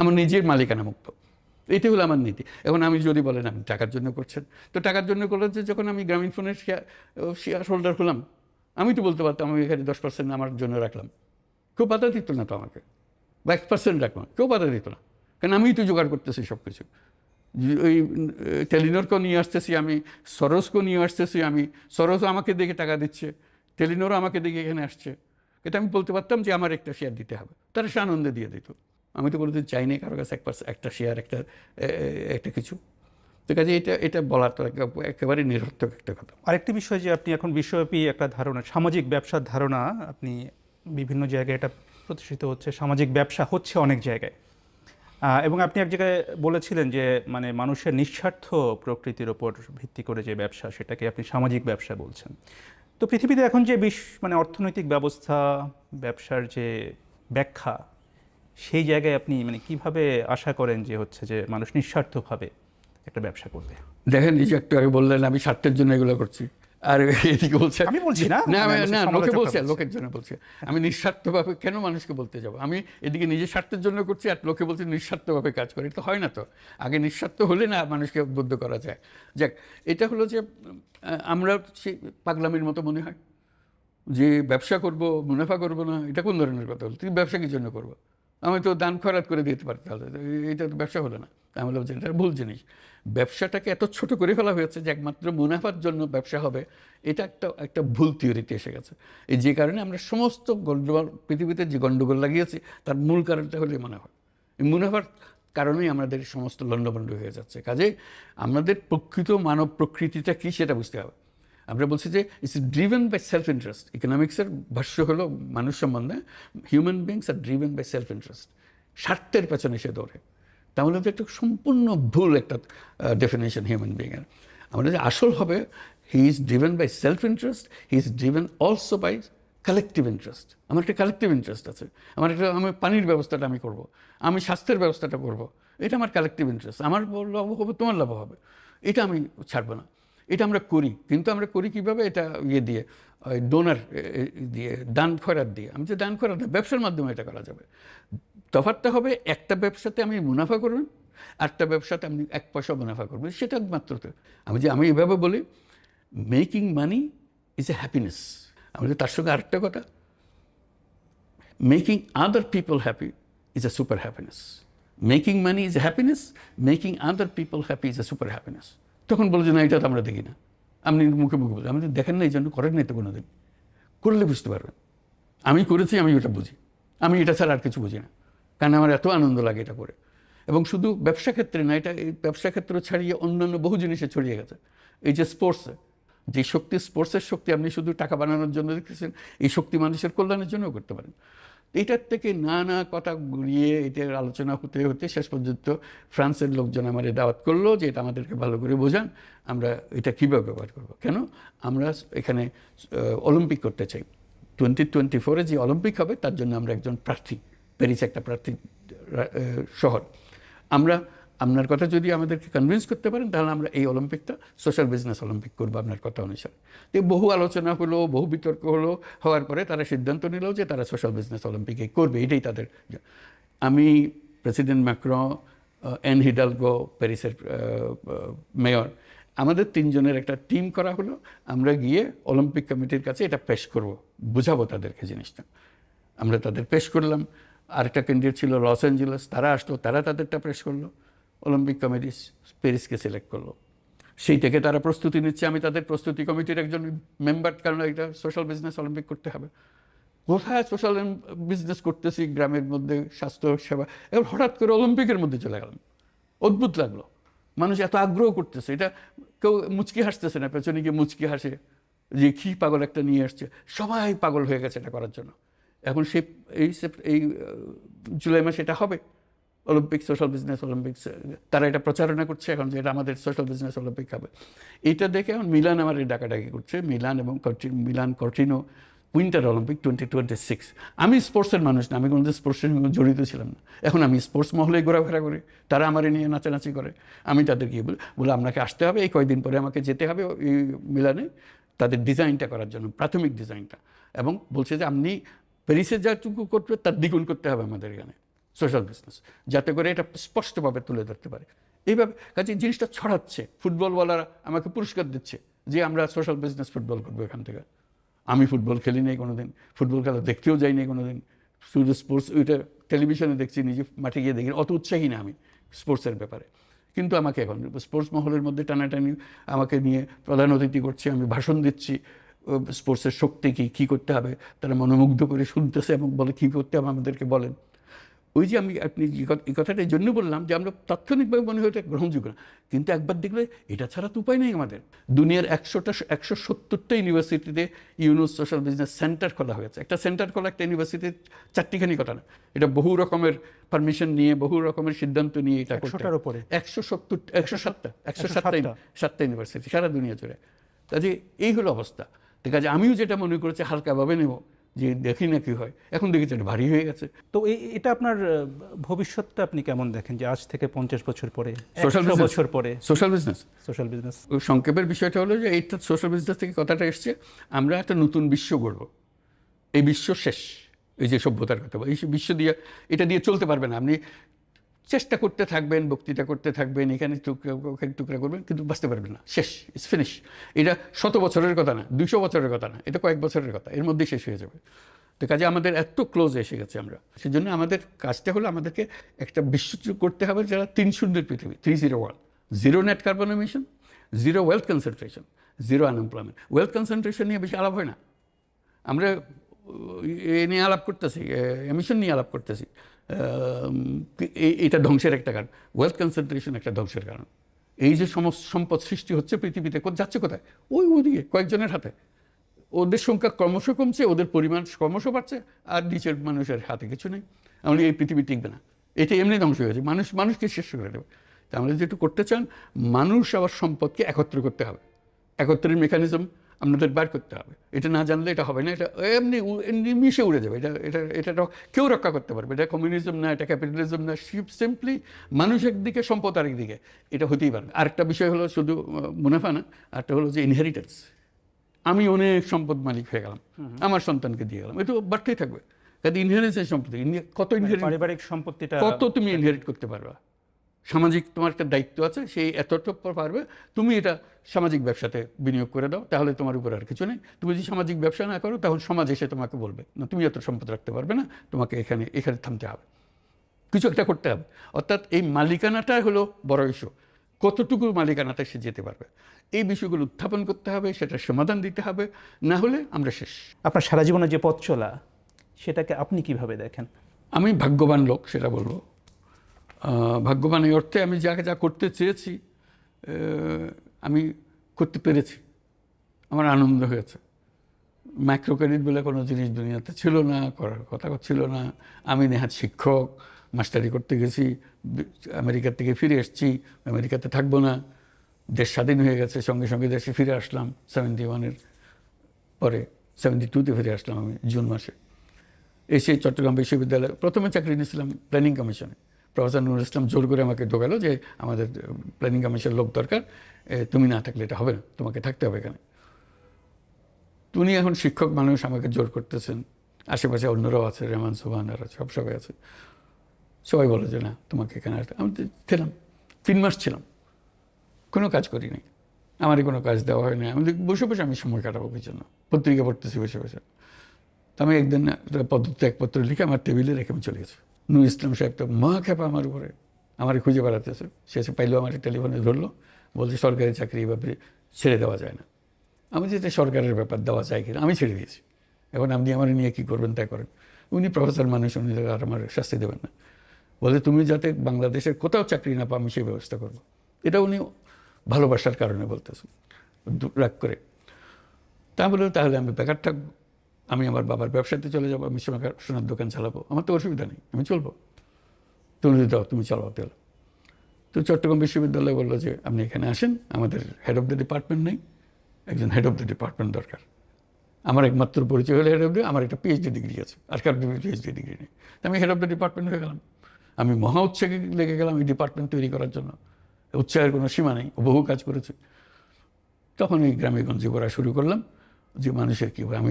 আমার নিজের মালিকানা মুক্ত এটি হলো আমার নীতি এখন আমি যদি বলেন আপনি টাকার জন্য করছেন তো টাকার জন্য করলেন যে যখন আমি গ্রামীণ ফোনের শেয়ার শেয়ার হোল্ডার হলাম আমি তো বলতে পারতাম আমি এখানে দশ পার্সেন্ট আমার জন্য রাখলাম খুব বাধা দিত না তো আমাকে বা এক পার্সেন্ট রাখো কেউ বাধা দিত না কারণ আমিই তো জোগাড় করতেছি সব কিছু ওই টেলিনোরকেও নিয়ে আসতেছি আমি সরোসকেও নিয়ে আসতেছি আমি সরোসও আমাকে দেখে টাকা দিচ্ছে টেলিনোরও আমাকে দেখে এখানে আসছে এটা আমি বলতে পারতাম যে আমার একটা শেয়ার দিতে হবে তারা সে আনন্দে দিয়ে দিত আমি তো বলতে চাই না কারো কাছে এক একটা শেয়ার একটা একটা কিছু তো কাজে এটা এটা বলার তো একেবারে নিরর্থক একটা কথা আরেকটি বিষয় যে আপনি এখন বিশ্বব্যাপী একটা ধারণা সামাজিক ব্যবসার ধারণা আপনি বিভিন্ন জায়গায় এটা প্রতিষ্ঠিত হচ্ছে সামাজিক ব্যবসা হচ্ছে অনেক জায়গায় এবং আপনি এক জায়গায় বলেছিলেন যে মানে মানুষের নিঃস্বার্থ প্রকৃতির ওপর ভিত্তি করে যে ব্যবসা সেটাকে আপনি সামাজিক ব্যবসা বলছেন তো পৃথিবীতে এখন যে বিশ মানে অর্থনৈতিক ব্যবস্থা ব্যবসার যে ব্যাখ্যা সেই জায়গায় আপনি মানে কিভাবে আশা করেন যে হচ্ছে যে মানুষ নিঃস্বার্থভাবে একটা ব্যবসা করবে দেখেন এই যে একটু আগে বললেন আমি স্বার্থের জন্য এগুলো করছি আর এদিকে বলছে আমি বলছি না না লোকে বলছে লোকের জন্য বলছে আমি নিঃস্বার্থভাবে কেন মানুষকে বলতে যাব আমি এদিকে নিজের স্বার্থের জন্য করছি আর লোকে বলছে নিঃস্বার্থভাবে কাজ করে তো হয় না তো আগে নিঃস্বার্থ হলে না মানুষকে উদ্বুদ্ধ করা যায় যাক এটা হলো যে আমরা সে পাগলামির মতো মনে হয় যে ব্যবসা করব মুনাফা করব না এটা কোন ধরনের কথা হলো তুই ব্যবসা কী জন্য করবো আমি তো দান খরাত করে দিতে পারি তাহলে এটা তো ব্যবসা হলো না আমি বললাম যে এটা ভুল জিনিস ব্যবসাটাকে এত ছোট করে ফেলা হয়েছে যে একমাত্র মুনাফার জন্য ব্যবসা হবে এটা একটা একটা ভুল থিওরিতে এসে গেছে এই যে কারণে আমরা সমস্ত গণ্ডগোল পৃথিবীতে যে গণ্ডগোল লাগিয়েছি তার মূল কারণটা মনে হয় এই মুনাফার কারণেই আমাদের সমস্ত লণ্ডভণ্ড হয়ে যাচ্ছে কাজে আমাদের প্রকৃত মানব প্রকৃতিটা কী সেটা বুঝতে হবে আমরা বলছি যে it's driven by self interest ইকোনমিক্সের ভাষ্য হলো মানুষ সম্বন্ধে হিউম্যান বিংস আর ড্রিভেন বাই সেলফ ইন্টারেস্ট স্বার্থের পেছনে সে দৌড়ে তাহলে তো একটা সম্পূর্ণ ভুল একটা ডেফিনেশন হিউম্যান বিংয়ের আমরা যে আসল হবে he is driven by self interest he is driven also by collective interest আমার একটা কালেকটিভ ইন্টারেস্ট আছে আমার একটা আমি পানির ব্যবস্থাটা আমি করব। আমি স্বাস্থ্যের ব্যবস্থাটা করব। এটা আমার কালেকটিভ ইন্টারেস্ট আমার লাভ হবে তোমার লাভ হবে এটা আমি ছাড়বো না এটা আমরা করি কিন্তু আমরা করি কিভাবে এটা ইয়ে দিয়ে ডোনার দিয়ে দান খরার দিয়ে আমি যে দান খরার ব্যবসার মাধ্যমে এটা করা যাবে তফাতটা হবে একটা ব্যবসাতে আমি মুনাফা করবেন আটটা ব্যবসাতে আমি এক পয়সা মুনাফা করবেন সেটা একমাত্র আমি যে আমি এভাবে বলি making money is a happiness আমি তার সঙ্গে আরেকটা কথা making other people happy is a super happiness making money is happiness making other people happy is a super happiness তখন বলে যে না এটা তো আমরা দেখি না আপনি মুখে মুখে বলছি আমাদের দেখেন না এই জন্য করেন নাই তো কোনো দিন করলে বুঝতে পারবেন আমি করেছি আমি ওটা বুঝি আমি এটা ছাড়া আর কিছু বুঝি না কারণ আমার এত আনন্দ লাগে এটা করে এবং শুধু ব্যবসা ক্ষেত্রে না এটা এই ব্যবসা ক্ষেত্র ছাড়িয়ে অন্যান্য বহু জিনিসে ছড়িয়ে গেছে এই যে স্পোর্টসে যে শক্তি স্পোর্টসের শক্তি আপনি শুধু টাকা বানানোর জন্য দেখতেছেন এই শক্তি মানুষের কল্যাণের জন্যও করতে পারেন এটার থেকে নানা কথা ঘুরিয়ে এটার আলোচনা হতে হতে শেষ পর্যন্ত ফ্রান্সের লোকজন আমাদের দাওয়াত করলো যে এটা আমাদেরকে ভালো করে বোঝান আমরা এটা কীভাবে ব্যবহার করব কেন আমরা এখানে অলিম্পিক করতে চাই টোয়েন্টি টোয়েন্টি ফোরে যে অলিম্পিক হবে তার জন্য আমরা একজন প্রার্থী প্যারিস একটা প্রার্থী শহর আমরা আপনার কথা যদি আমাদেরকে কনভিন্স করতে পারেন তাহলে আমরা এই অলিম্পিকটা সোশ্যাল বিজনেস অলিম্পিক করবো আপনার কথা অনুসারে তো বহু আলোচনা হলো বহু বিতর্ক হলো হওয়ার পরে তারা সিদ্ধান্ত নিল যে তারা সোশ্যাল বিজনেস অলিম্পিকে করবে এটাই তাদের আমি প্রেসিডেন্ট ম্যাক্র এন হিডালগো প্যারিসের মেয়র আমাদের তিনজনের একটা টিম করা হলো আমরা গিয়ে অলিম্পিক কমিটির কাছে এটা পেশ করব বুঝাবো তাদেরকে জিনিসটা আমরা তাদের পেশ করলাম আরেকটা কেন্দ্রীয় ছিল লস অ্যাঞ্জেলস তারা আসলো তারা তাদেরটা পেশ করলো অলিম্পিক কমিটি প্যারিসকে সিলেক্ট করলো সেই থেকে তারা প্রস্তুতি নিচ্ছে আমি তাদের প্রস্তুতি কমিটির একজন মেম্বার কারণ এটা সোশ্যাল বিজনেস অলিম্পিক করতে হবে কোথায় সোশ্যাল বিজনেস করতেছি গ্রামের মধ্যে স্বাস্থ্য সেবা এবার হঠাৎ করে অলিম্পিকের মধ্যে চলে গেলাম অদ্ভুত লাগলো মানুষ এত আগ্রহ করতেছে এটা কেউ মুচকি হাসতেছে না পেছনে গিয়ে মুচকি হাসে যে কি পাগল একটা নিয়ে আসছে সবাই পাগল হয়ে গেছে এটা করার জন্য এখন সে এই এই জুলাই মাসে এটা হবে অলিম্পিক সোশ্যাল বিজনেস অলিম্পিক্স তারা এটা প্রচারণা করছে এখন যে এটা আমাদের সোশ্যাল বিজনেস অলিম্পিক হবে এটা দেখে এখন মিলান আমার এই ডাকাডাকি করছে মিলান এবং Milan Cortina winter Olympic twenty twenty six আমি স্পোর্টসের মানুষ না আমি কোনোদিন স্পোর্টসের সঙ্গে জড়িত ছিলাম না এখন আমি স্পোর্টস মহলে ঘোরাফেরা করি তারা আমার নিয়ে নাচানাচি করে আমি তাদেরকে বলি বলে আপনাকে আসতে হবে এই কয়েকদিন পরে আমাকে যেতে হবে এই মিলানে তাদের ডিজাইনটা করার জন্য প্রাথমিক ডিজাইনটা এবং বলছে যে আপনি প্যারিসে যাটুকু করতে তার দ্বিগুণ করতে হবে আমাদের এখানে সোশ্যাল বিজনেস যাতে করে এটা স্পষ্টভাবে তুলে ধরতে পারে এইভাবে কাজে জিনিসটা ছড়াচ্ছে ফুটবলওয়ালারা আমাকে পুরস্কার দিচ্ছে যে আমরা সোশ্যাল বিজনেস ফুটবল করবো এখান থেকে আমি ফুটবল খেলি নাই কোনো দিন ফুটবল খেলা দেখতেও যাইনি কোনো দিন শুধু স্পোর্টস ওইটা টেলিভিশনে দেখছি নিজে মাঠে গিয়ে দেখি অত উৎসাহী না আমি স্পোর্টসের ব্যাপারে কিন্তু আমাকে এখন স্পোর্টস মহলের মধ্যে টানাটানি আমাকে নিয়ে প্রধান অতিথি করছে আমি ভাষণ দিচ্ছি স্পোর্টসের শক্তি কী কী করতে হবে তারা মনোমুগ্ধ করে শুনতেছে এবং বলে কী করতে হবে আমাদেরকে বলেন ওই যে আমি আপনি এই কথাটা এই জন্য বললাম যে আমরা তাৎক্ষণিকভাবে মনে হয় এটা গ্রহণযোগ্য না কিন্তু একবার দেখলে এটা ছাড়া তো উপায় নেই আমাদের দুনিয়ার একশোটা একশো সত্তরটা ইউনিভার্সিটিতে ইউনো সোশ্যাল বিজনেস সেন্টার খোলা হয়েছে একটা সেন্টার খোলা একটা ইউনিভার্সিটির চারটিখানি কথা না এটা বহু রকমের পারমিশন নিয়ে বহু রকমের সিদ্ধান্ত নিয়ে এটা একশোটার উপরে একশো সত্তর একশো সাতটা একশো সাতটা সাতটা ইউনিভার্সিটি সারা দুনিয়া জুড়ে কাজে এই হলো অবস্থা ঠিক আছে আমিও যেটা মনে করেছি হালকাভাবে নেব যে দেখি না কি হয় এখন দেখেছি এটা ভারী হয়ে গেছে তো এটা আপনার ভবিষ্যৎটা আপনি কেমন দেখেন যে আজ থেকে পঞ্চাশ বছর পরে সোশ্যাল বছর পরে সোশ্যাল বিজনেস সোশ্যাল বিজনেস সংক্ষেপের বিষয়টা হলো যে এইটা সোশ্যাল বিজনেস থেকে কথাটা এসছে আমরা একটা নতুন বিশ্ব গড়ব এই বিশ্ব শেষ এই যে সভ্যতার কথা এই বিশ্ব দিয়ে এটা দিয়ে চলতে পারবে না আপনি চেষ্টা করতে থাকবেন বক্তৃতা করতে থাকবেন এখানে ওখানে টুকরা করবেন কিন্তু বাঁচতে পারবেন না শেষ ইটস ফিনিশ এটা শত বছরের কথা না দুইশো বছরের কথা না এটা কয়েক বছরের কথা এর মধ্যেই শেষ হয়ে যাবে তো কাজে আমাদের এত ক্লোজ এসে গেছে আমরা সেজন্য আমাদের কাজটা হলো আমাদেরকে একটা বিশ্ব করতে হবে যারা তিন শূন্যের পৃথিবী three zero one zero net carbon emission zero wealth concentration zero unemployment wealth concentration নিয়ে বেশি আলাপ হয় না আমরা এ নিয়ে আলাপ করতেছি এমিশন নিয়ে আলাপ করতেছি এটা ধ্বংসের একটা কারণ ওয়েলথ কনসেন্ট্রেশন একটা ধ্বংসের কারণ এই যে সমস্ত সম্পদ সৃষ্টি হচ্ছে পৃথিবীতে যাচ্ছে কোথায় ওই ওদিকে কয়েকজনের হাতে ওদের সংখ্যা ক্রমশ কমছে ওদের পরিমাণ ক্রমশ বাড়ছে আর নিচের মানুষের হাতে কিছু নেই আমরা এই পৃথিবী টিকবে না এটা এমনি ধ্বংস হয়ে গেছে মানুষ মানুষকে শেষ করে দেবে তা আমরা যেটু করতে চান মানুষ আবার সম্পদকে একত্র করতে হবে একত্রের মেকানিজম আপনাদের বার করতে হবে এটা না জানলে এটা হবে না এটা এমনি নিমিশে উড়ে যাবে এটা এটা এটা কেউ রক্ষা করতে পারবে এটা কমিউনিজম না এটা ক্যাপিটালিজম না সিম্পলি মানুষ একদিকে সম্পদ আরেকদিকে এটা হতেই পারে আরেকটা বিষয় হলো শুধু মুনাফা না আরেকটা হলো যে ইনহেরিটেন্স আমি অনেক সম্পদ মালিক হয়ে গেলাম আমার সন্তানকে দিয়ে গেলাম এটা বাড়তেই থাকবে কাজে ইনহেরিটেন্স সম্পত্তি কত ইনহেরিট মানে কত তুমি ইনহেরিট করতে পারবা সামাজিক তোমার একটা দায়িত্ব আছে সেই এতটুকু পারবে তুমি এটা সামাজিক ব্যবসাতে বিনিয়োগ করে দাও তাহলে তোমার উপর আর কিছু নেই তুমি যদি সামাজিক ব্যবসা না করো তখন সমাজ এসে তোমাকে বলবে না তুমি এত সম্পদ রাখতে পারবে না তোমাকে এখানে এখানে থামতে হবে কিছু একটা করতে হবে অর্থাৎ এই মালিকানাটাই হলো বড় ইস্যু কতটুকু মালিকানাতে সে যেতে পারবে এই বিষয়গুলো উত্থাপন করতে হবে সেটার সমাধান দিতে হবে না হলে আমরা শেষ আপনার সারা জীবনে যে পথ চলা সেটাকে আপনি কিভাবে দেখেন আমি ভাগ্যবান লোক সেটা বলবো ভাগ্যবানের অর্থে আমি যাকে যা করতে চেয়েছি আমি করতে পেরেছি আমার আনন্দ হয়েছে মাইক্রো ক্রেডিট বলে কোনো জিনিস দুনিয়াতে ছিল না করার কথা ছিল না আমি নেহাত শিক্ষক মাস্টারি করতে গেছি আমেরিকা থেকে ফিরে এসেছি আমেরিকাতে থাকবো না দেশ স্বাধীন হয়ে গেছে সঙ্গে সঙ্গে দেশে ফিরে আসলাম সেভেন্টি ওয়ানের পরে সেভেন্টি টুতে ফিরে আসলাম আমি জুন মাসে এসে চট্টগ্রাম বিশ্ববিদ্যালয়ে প্রথমে চাকরি নিয়েছিলাম প্ল্যানিং কমিশনে প্রফেসর নুরুল ইসলাম জোর করে আমাকে ঢোকালো যে আমাদের প্ল্যানিং কমিশনের লোক দরকার তুমি না থাকলে এটা হবে না তোমাকে থাকতে হবে এখানে তুমি এখন শিক্ষক মানুষ আমাকে জোর করতেছেন আশেপাশে অন্যরাও আছে রেমান সুবাহানার আছে সব সবাই আছে সবাই বলে যে না তোমাকে এখানে আসতে আমি ছিলাম তিন মাস ছিলাম কোনো কাজ করি নাই আমারই কোনো কাজ দেওয়া হয় না আমি বসে বসে আমি সময় কাটাবো ওই জন্য পত্রিকা পড়তেছি বসে বসে তো আমি একদিন একপত্র লিখে আমার টেবিলে রেখে আমি চলে গেছি নুর ইসলাম সাহেব তো মা খেপা আমার উপরে আমার খুঁজে বেড়াতেছে শেষে পাইলেও আমার টেলিফোনে ধরলো বলছে সরকারি চাকরি ব্যাপারে ছেড়ে দেওয়া যায় না আমি যেটা সরকারের ব্যাপার দেওয়া চাই কিনা আমি ছেড়ে দিয়েছি এখন আপনি আমার নিয়ে কী করবেন তাই করেন উনি প্রফেসর মানুষ উনি আর আমার শাস্তি দেবেন না বলে তুমি যাতে বাংলাদেশের কোথাও চাকরি না পাও আমি সেই ব্যবস্থা করবো এটা উনি ভালোবাসার কারণে বলতেছে রাগ করে তা বলে তাহলে আমি বেকার থাকবো আমি আমার বাবার ব্যবসাতে চলে যাবো আমি সোনা সোনার দোকান চালাবো আমার তো অসুবিধা নেই আমি চলবো তুমি দাও তুমি চালাও তাহলে তো চট্টগ্রাম বিশ্ববিদ্যালয় বললো যে আপনি এখানে আসেন আমাদের হেড অফ দ্য ডিপার্টমেন্ট নেই একজন হেড অফ দ্য ডিপার্টমেন্ট দরকার আমার একমাত্র পরিচয় হলো হেড অফ দি আমার একটা পিএইচডি ডিগ্রি আছে আর কার পিএইচডি ডিগ্রি নেই তো আমি হেড অফ দ্য ডিপার্টমেন্ট হয়ে গেলাম আমি মহা উৎসাহে লেগে গেলাম এই ডিপার্টমেন্ট তৈরি করার জন্য উৎসাহের কোনো সীমা নেই বহু কাজ করেছে তখন এই গ্রামে গঞ্জে করা শুরু করলাম যে মানুষের কী আমি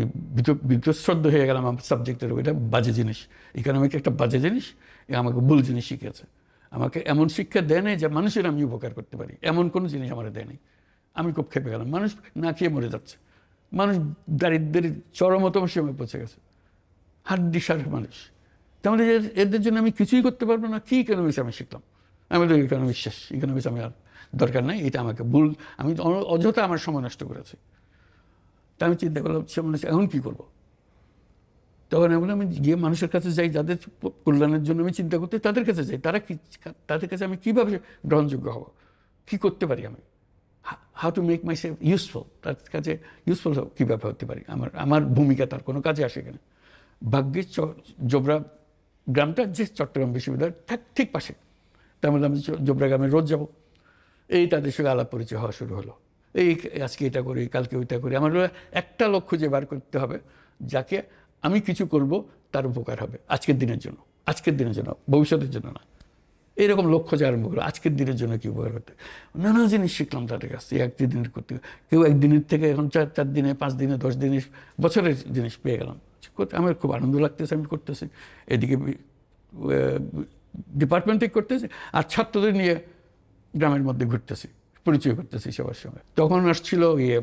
বিতশ্রদ্ধ হয়ে গেলাম আমার সাবজেক্টের ওইটা বাজে জিনিস ইকোনমিক একটা বাজে জিনিস এ আমাকে ভুল জিনিস শিখেছে আমাকে এমন শিক্ষা দেয় নাই যে মানুষের আমি উপকার করতে পারি এমন কোনো জিনিস আমার দেয় নাই আমি খুব খেপে গেলাম মানুষ না খেয়ে মরে যাচ্ছে মানুষ দারিদ্রের চরমতম সময় পৌঁছে গেছে হাড্ডি সারের মানুষ তাহলে এদের জন্য আমি কিছুই করতে পারবো না কী ইকোনমিক্স আমি শিখলাম আমি তো ইকোনমিক্স শেষ ইকোনমিক্স আমি আর দরকার নাই এটা আমাকে ভুল আমি অযথা আমার সময় নষ্ট করেছি তা আমি চিন্তা করলাম সে সামনে এখন কী করবো তখন আমি আমি গিয়ে মানুষের কাছে যাই যাদের কল্যাণের জন্য আমি চিন্তা করতে তাদের কাছে যাই তারা কি তাদের কাছে আমি কীভাবে গ্রহণযোগ্য হব কী করতে পারি আমি how to make myself useful তার কাছে ইউজফুল কীভাবে হতে পারি আমার আমার ভূমিকা তার কোনো কাজে আসে কিনা ভাগ্যের চ জোবরা গ্রামটা যে চট্টগ্রাম বিশ্ববিদ্যালয় ঠিক ঠিক পাশে তার মধ্যে আমি জোবরা গ্রামে রোজ যাব এই তাদের সঙ্গে আলাপ পরিচয় হওয়া শুরু হলো এই আজকে এটা করি কালকে ওইটা করি আমার একটা লক্ষ্য যে বার করতে হবে যাকে আমি কিছু করব তার উপকার হবে আজকের দিনের জন্য আজকের দিনের জন্য ভবিষ্যতের জন্য না এরকম লক্ষ্য যে আরম্ভ করলো আজকের দিনের জন্য কী উপকার করতে নানা জিনিস শিখলাম তাদের কাছ থেকে একটি দিনের করতে কেউ একদিনের থেকে এখন চার চার দিনে পাঁচ দিনে দশ দিনে বছরের জিনিস পেয়ে গেলাম আমার খুব আনন্দ লাগতেছে আমি করতেছি এদিকে ডিপার্টমেন্টে করতেছি আর ছাত্রদের নিয়ে গ্রামের মধ্যে ঘুরতেছি পরিচয় করতেছি সবার সঙ্গে তখন আসছিল ইয়ে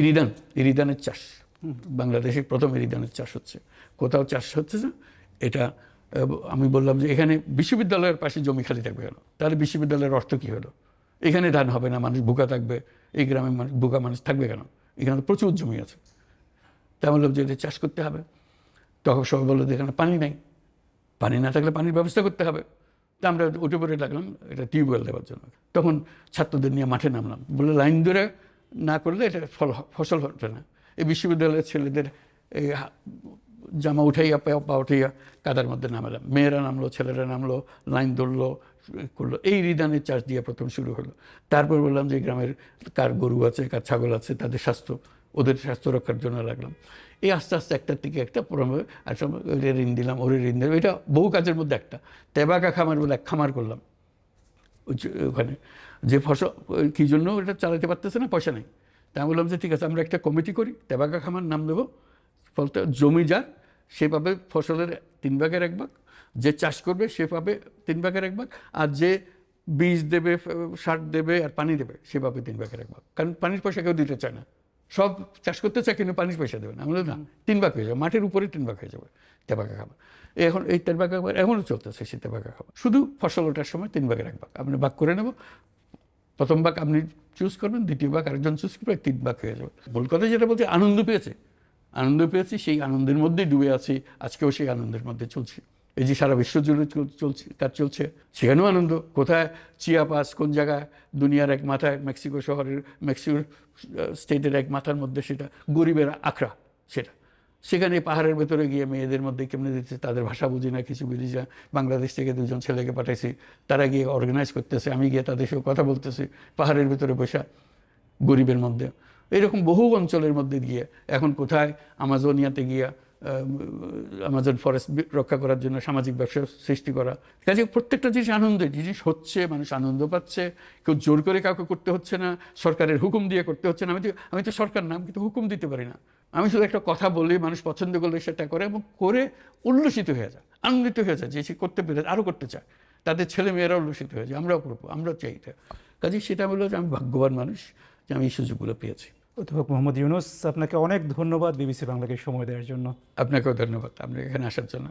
ইরিদান ইরিদানের চাষ বাংলাদেশে প্রথম ইরিদানের চাষ হচ্ছে কোথাও চাষ হচ্ছে না এটা আমি বললাম যে এখানে বিশ্ববিদ্যালয়ের পাশে জমি খালি থাকবে কেন তাহলে বিশ্ববিদ্যালয়ের অর্থ কী হলো এখানে ধান হবে না মানুষ বোকা থাকবে এই গ্রামে মানুষ বোকা মানুষ থাকবে কেন এখানে তো প্রচুর জমি আছে তা বললাম যে এটা চাষ করতে হবে তখন সবাই বললো যে এখানে পানি নাই পানি না থাকলে পানির ব্যবস্থা করতে হবে তা আমরা উঠে পড়ে লাগলাম এটা টিউবওয়েল দেওয়ার জন্য তখন ছাত্রদের নিয়ে মাঠে নামলাম বলে লাইন ধরে না করলে এটা ফল ফসল হবে না এই বিশ্ববিদ্যালয়ের ছেলেদের এই জামা উঠাইয়া পা উঠাইয়া কাদার মধ্যে নামালাম মেয়েরা নামলো ছেলেরা নামলো লাইন ধরলো করলো এই রিদানের চার্জ দিয়ে প্রথম শুরু হলো তারপর বললাম যে গ্রামের কার গরু আছে কার ছাগল আছে তাদের স্বাস্থ্য ওদের স্বাস্থ্য রক্ষার জন্য রাখলাম এই আস্তে আস্তে একটার থেকে একটা পুরোভাবে আর সময় ঋণ দিলাম ওরে ঋণ দিলাম এটা বহু কাজের মধ্যে একটা তেবাকা খামার বলে এক খামার করলাম ওখানে যে ফসল কী জন্য ওটা চালাতে পারতেছে না পয়সা নেই তা আমি বললাম যে ঠিক আছে আমরা একটা কমিটি করি তেবাকা খামার নাম দেবো ফলতে জমি যার সে পাবে ফসলের তিন ভাগের এক ভাগ যে চাষ করবে সে পাবে তিন ভাগের এক ভাগ আর যে বীজ দেবে সার দেবে আর পানি দেবে সে পাবে তিন ভাগের এক ভাগ কারণ পানির পয়সা কেউ দিতে চায় না সব চাষ করতে চায় কিন্তু পানির পয়সা দেবে না আমাদের না তিন ভাগ হয়ে যাবে মাঠের উপরে তিন ভাগ হয়ে যাবে তেবাকা খাবার এখন এই তেবাকা খাবার এমনও চলতেছে সেই তেবাকা খাবার শুধু ফসল ওঠার সময় তিন ভাগের এক ভাগ আপনি ভাগ করে নেব প্রথম ভাগ আপনি চুজ করবেন দ্বিতীয় ভাগ আরেকজন চুজ করবে তিন ভাগ হয়ে যাবে ভুল কথা যেটা বলছি আনন্দ পেয়েছে আনন্দ পেয়েছি সেই আনন্দের মধ্যেই ডুবে আছি আজকেও সেই আনন্দের মধ্যে চলছি এই যে সারা বিশ্বজুড়ে চলছে কাজ চলছে সেখানেও আনন্দ কোথায় চিয়া পাস কোন জায়গায় দুনিয়ার এক মাথায় মেক্সিকো শহরের মেক্সিকো স্টেটের এক মাথার মধ্যে সেটা গরিবের আখড়া সেটা সেখানে পাহাড়ের ভেতরে গিয়ে মেয়েদের মধ্যে কেমনে দিচ্ছে তাদের ভাষা বুঝি না কিছু বুঝি না বাংলাদেশ থেকে দুজন ছেলেকে পাঠাইছি তারা গিয়ে অর্গানাইজ করতেছে আমি গিয়ে তাদের সঙ্গে কথা বলতেছি পাহাড়ের ভেতরে বসা গরিবের মধ্যে এরকম বহু অঞ্চলের মধ্যে গিয়ে এখন কোথায় আমাজোনিয়াতে গিয়া আমাজন ফরেস্ট রক্ষা করার জন্য সামাজিক ব্যবসা সৃষ্টি করা কাজে প্রত্যেকটা জিনিস আনন্দের জিনিস হচ্ছে মানুষ আনন্দ পাচ্ছে কেউ জোর করে কাউকে করতে হচ্ছে না সরকারের হুকুম দিয়ে করতে হচ্ছে না আমি তো আমি তো সরকার নাম কিন্তু হুকুম দিতে পারি না আমি শুধু একটা কথা বলি মানুষ পছন্দ করলে সেটা করে এবং করে উল্লসিত হয়ে যায় আনন্দিত হয়ে যায় যে সে করতে পেরে আরও করতে চায় তাদের ছেলে মেয়েরা উল্লসিত হয়ে যায় আমরাও করবো আমরাও চাই এটা কাজে সেটা বললো যে আমি ভাগ্যবান মানুষ যে আমি এই সুযোগগুলো পেয়েছি অধ্যাপক মোহাম্মদ ইউনুস আপনাকে অনেক ধন্যবাদ বিবিসি বাংলাকে সময় দেওয়ার জন্য আপনাকেও ধন্যবাদ আপনি এখানে আসার জন্য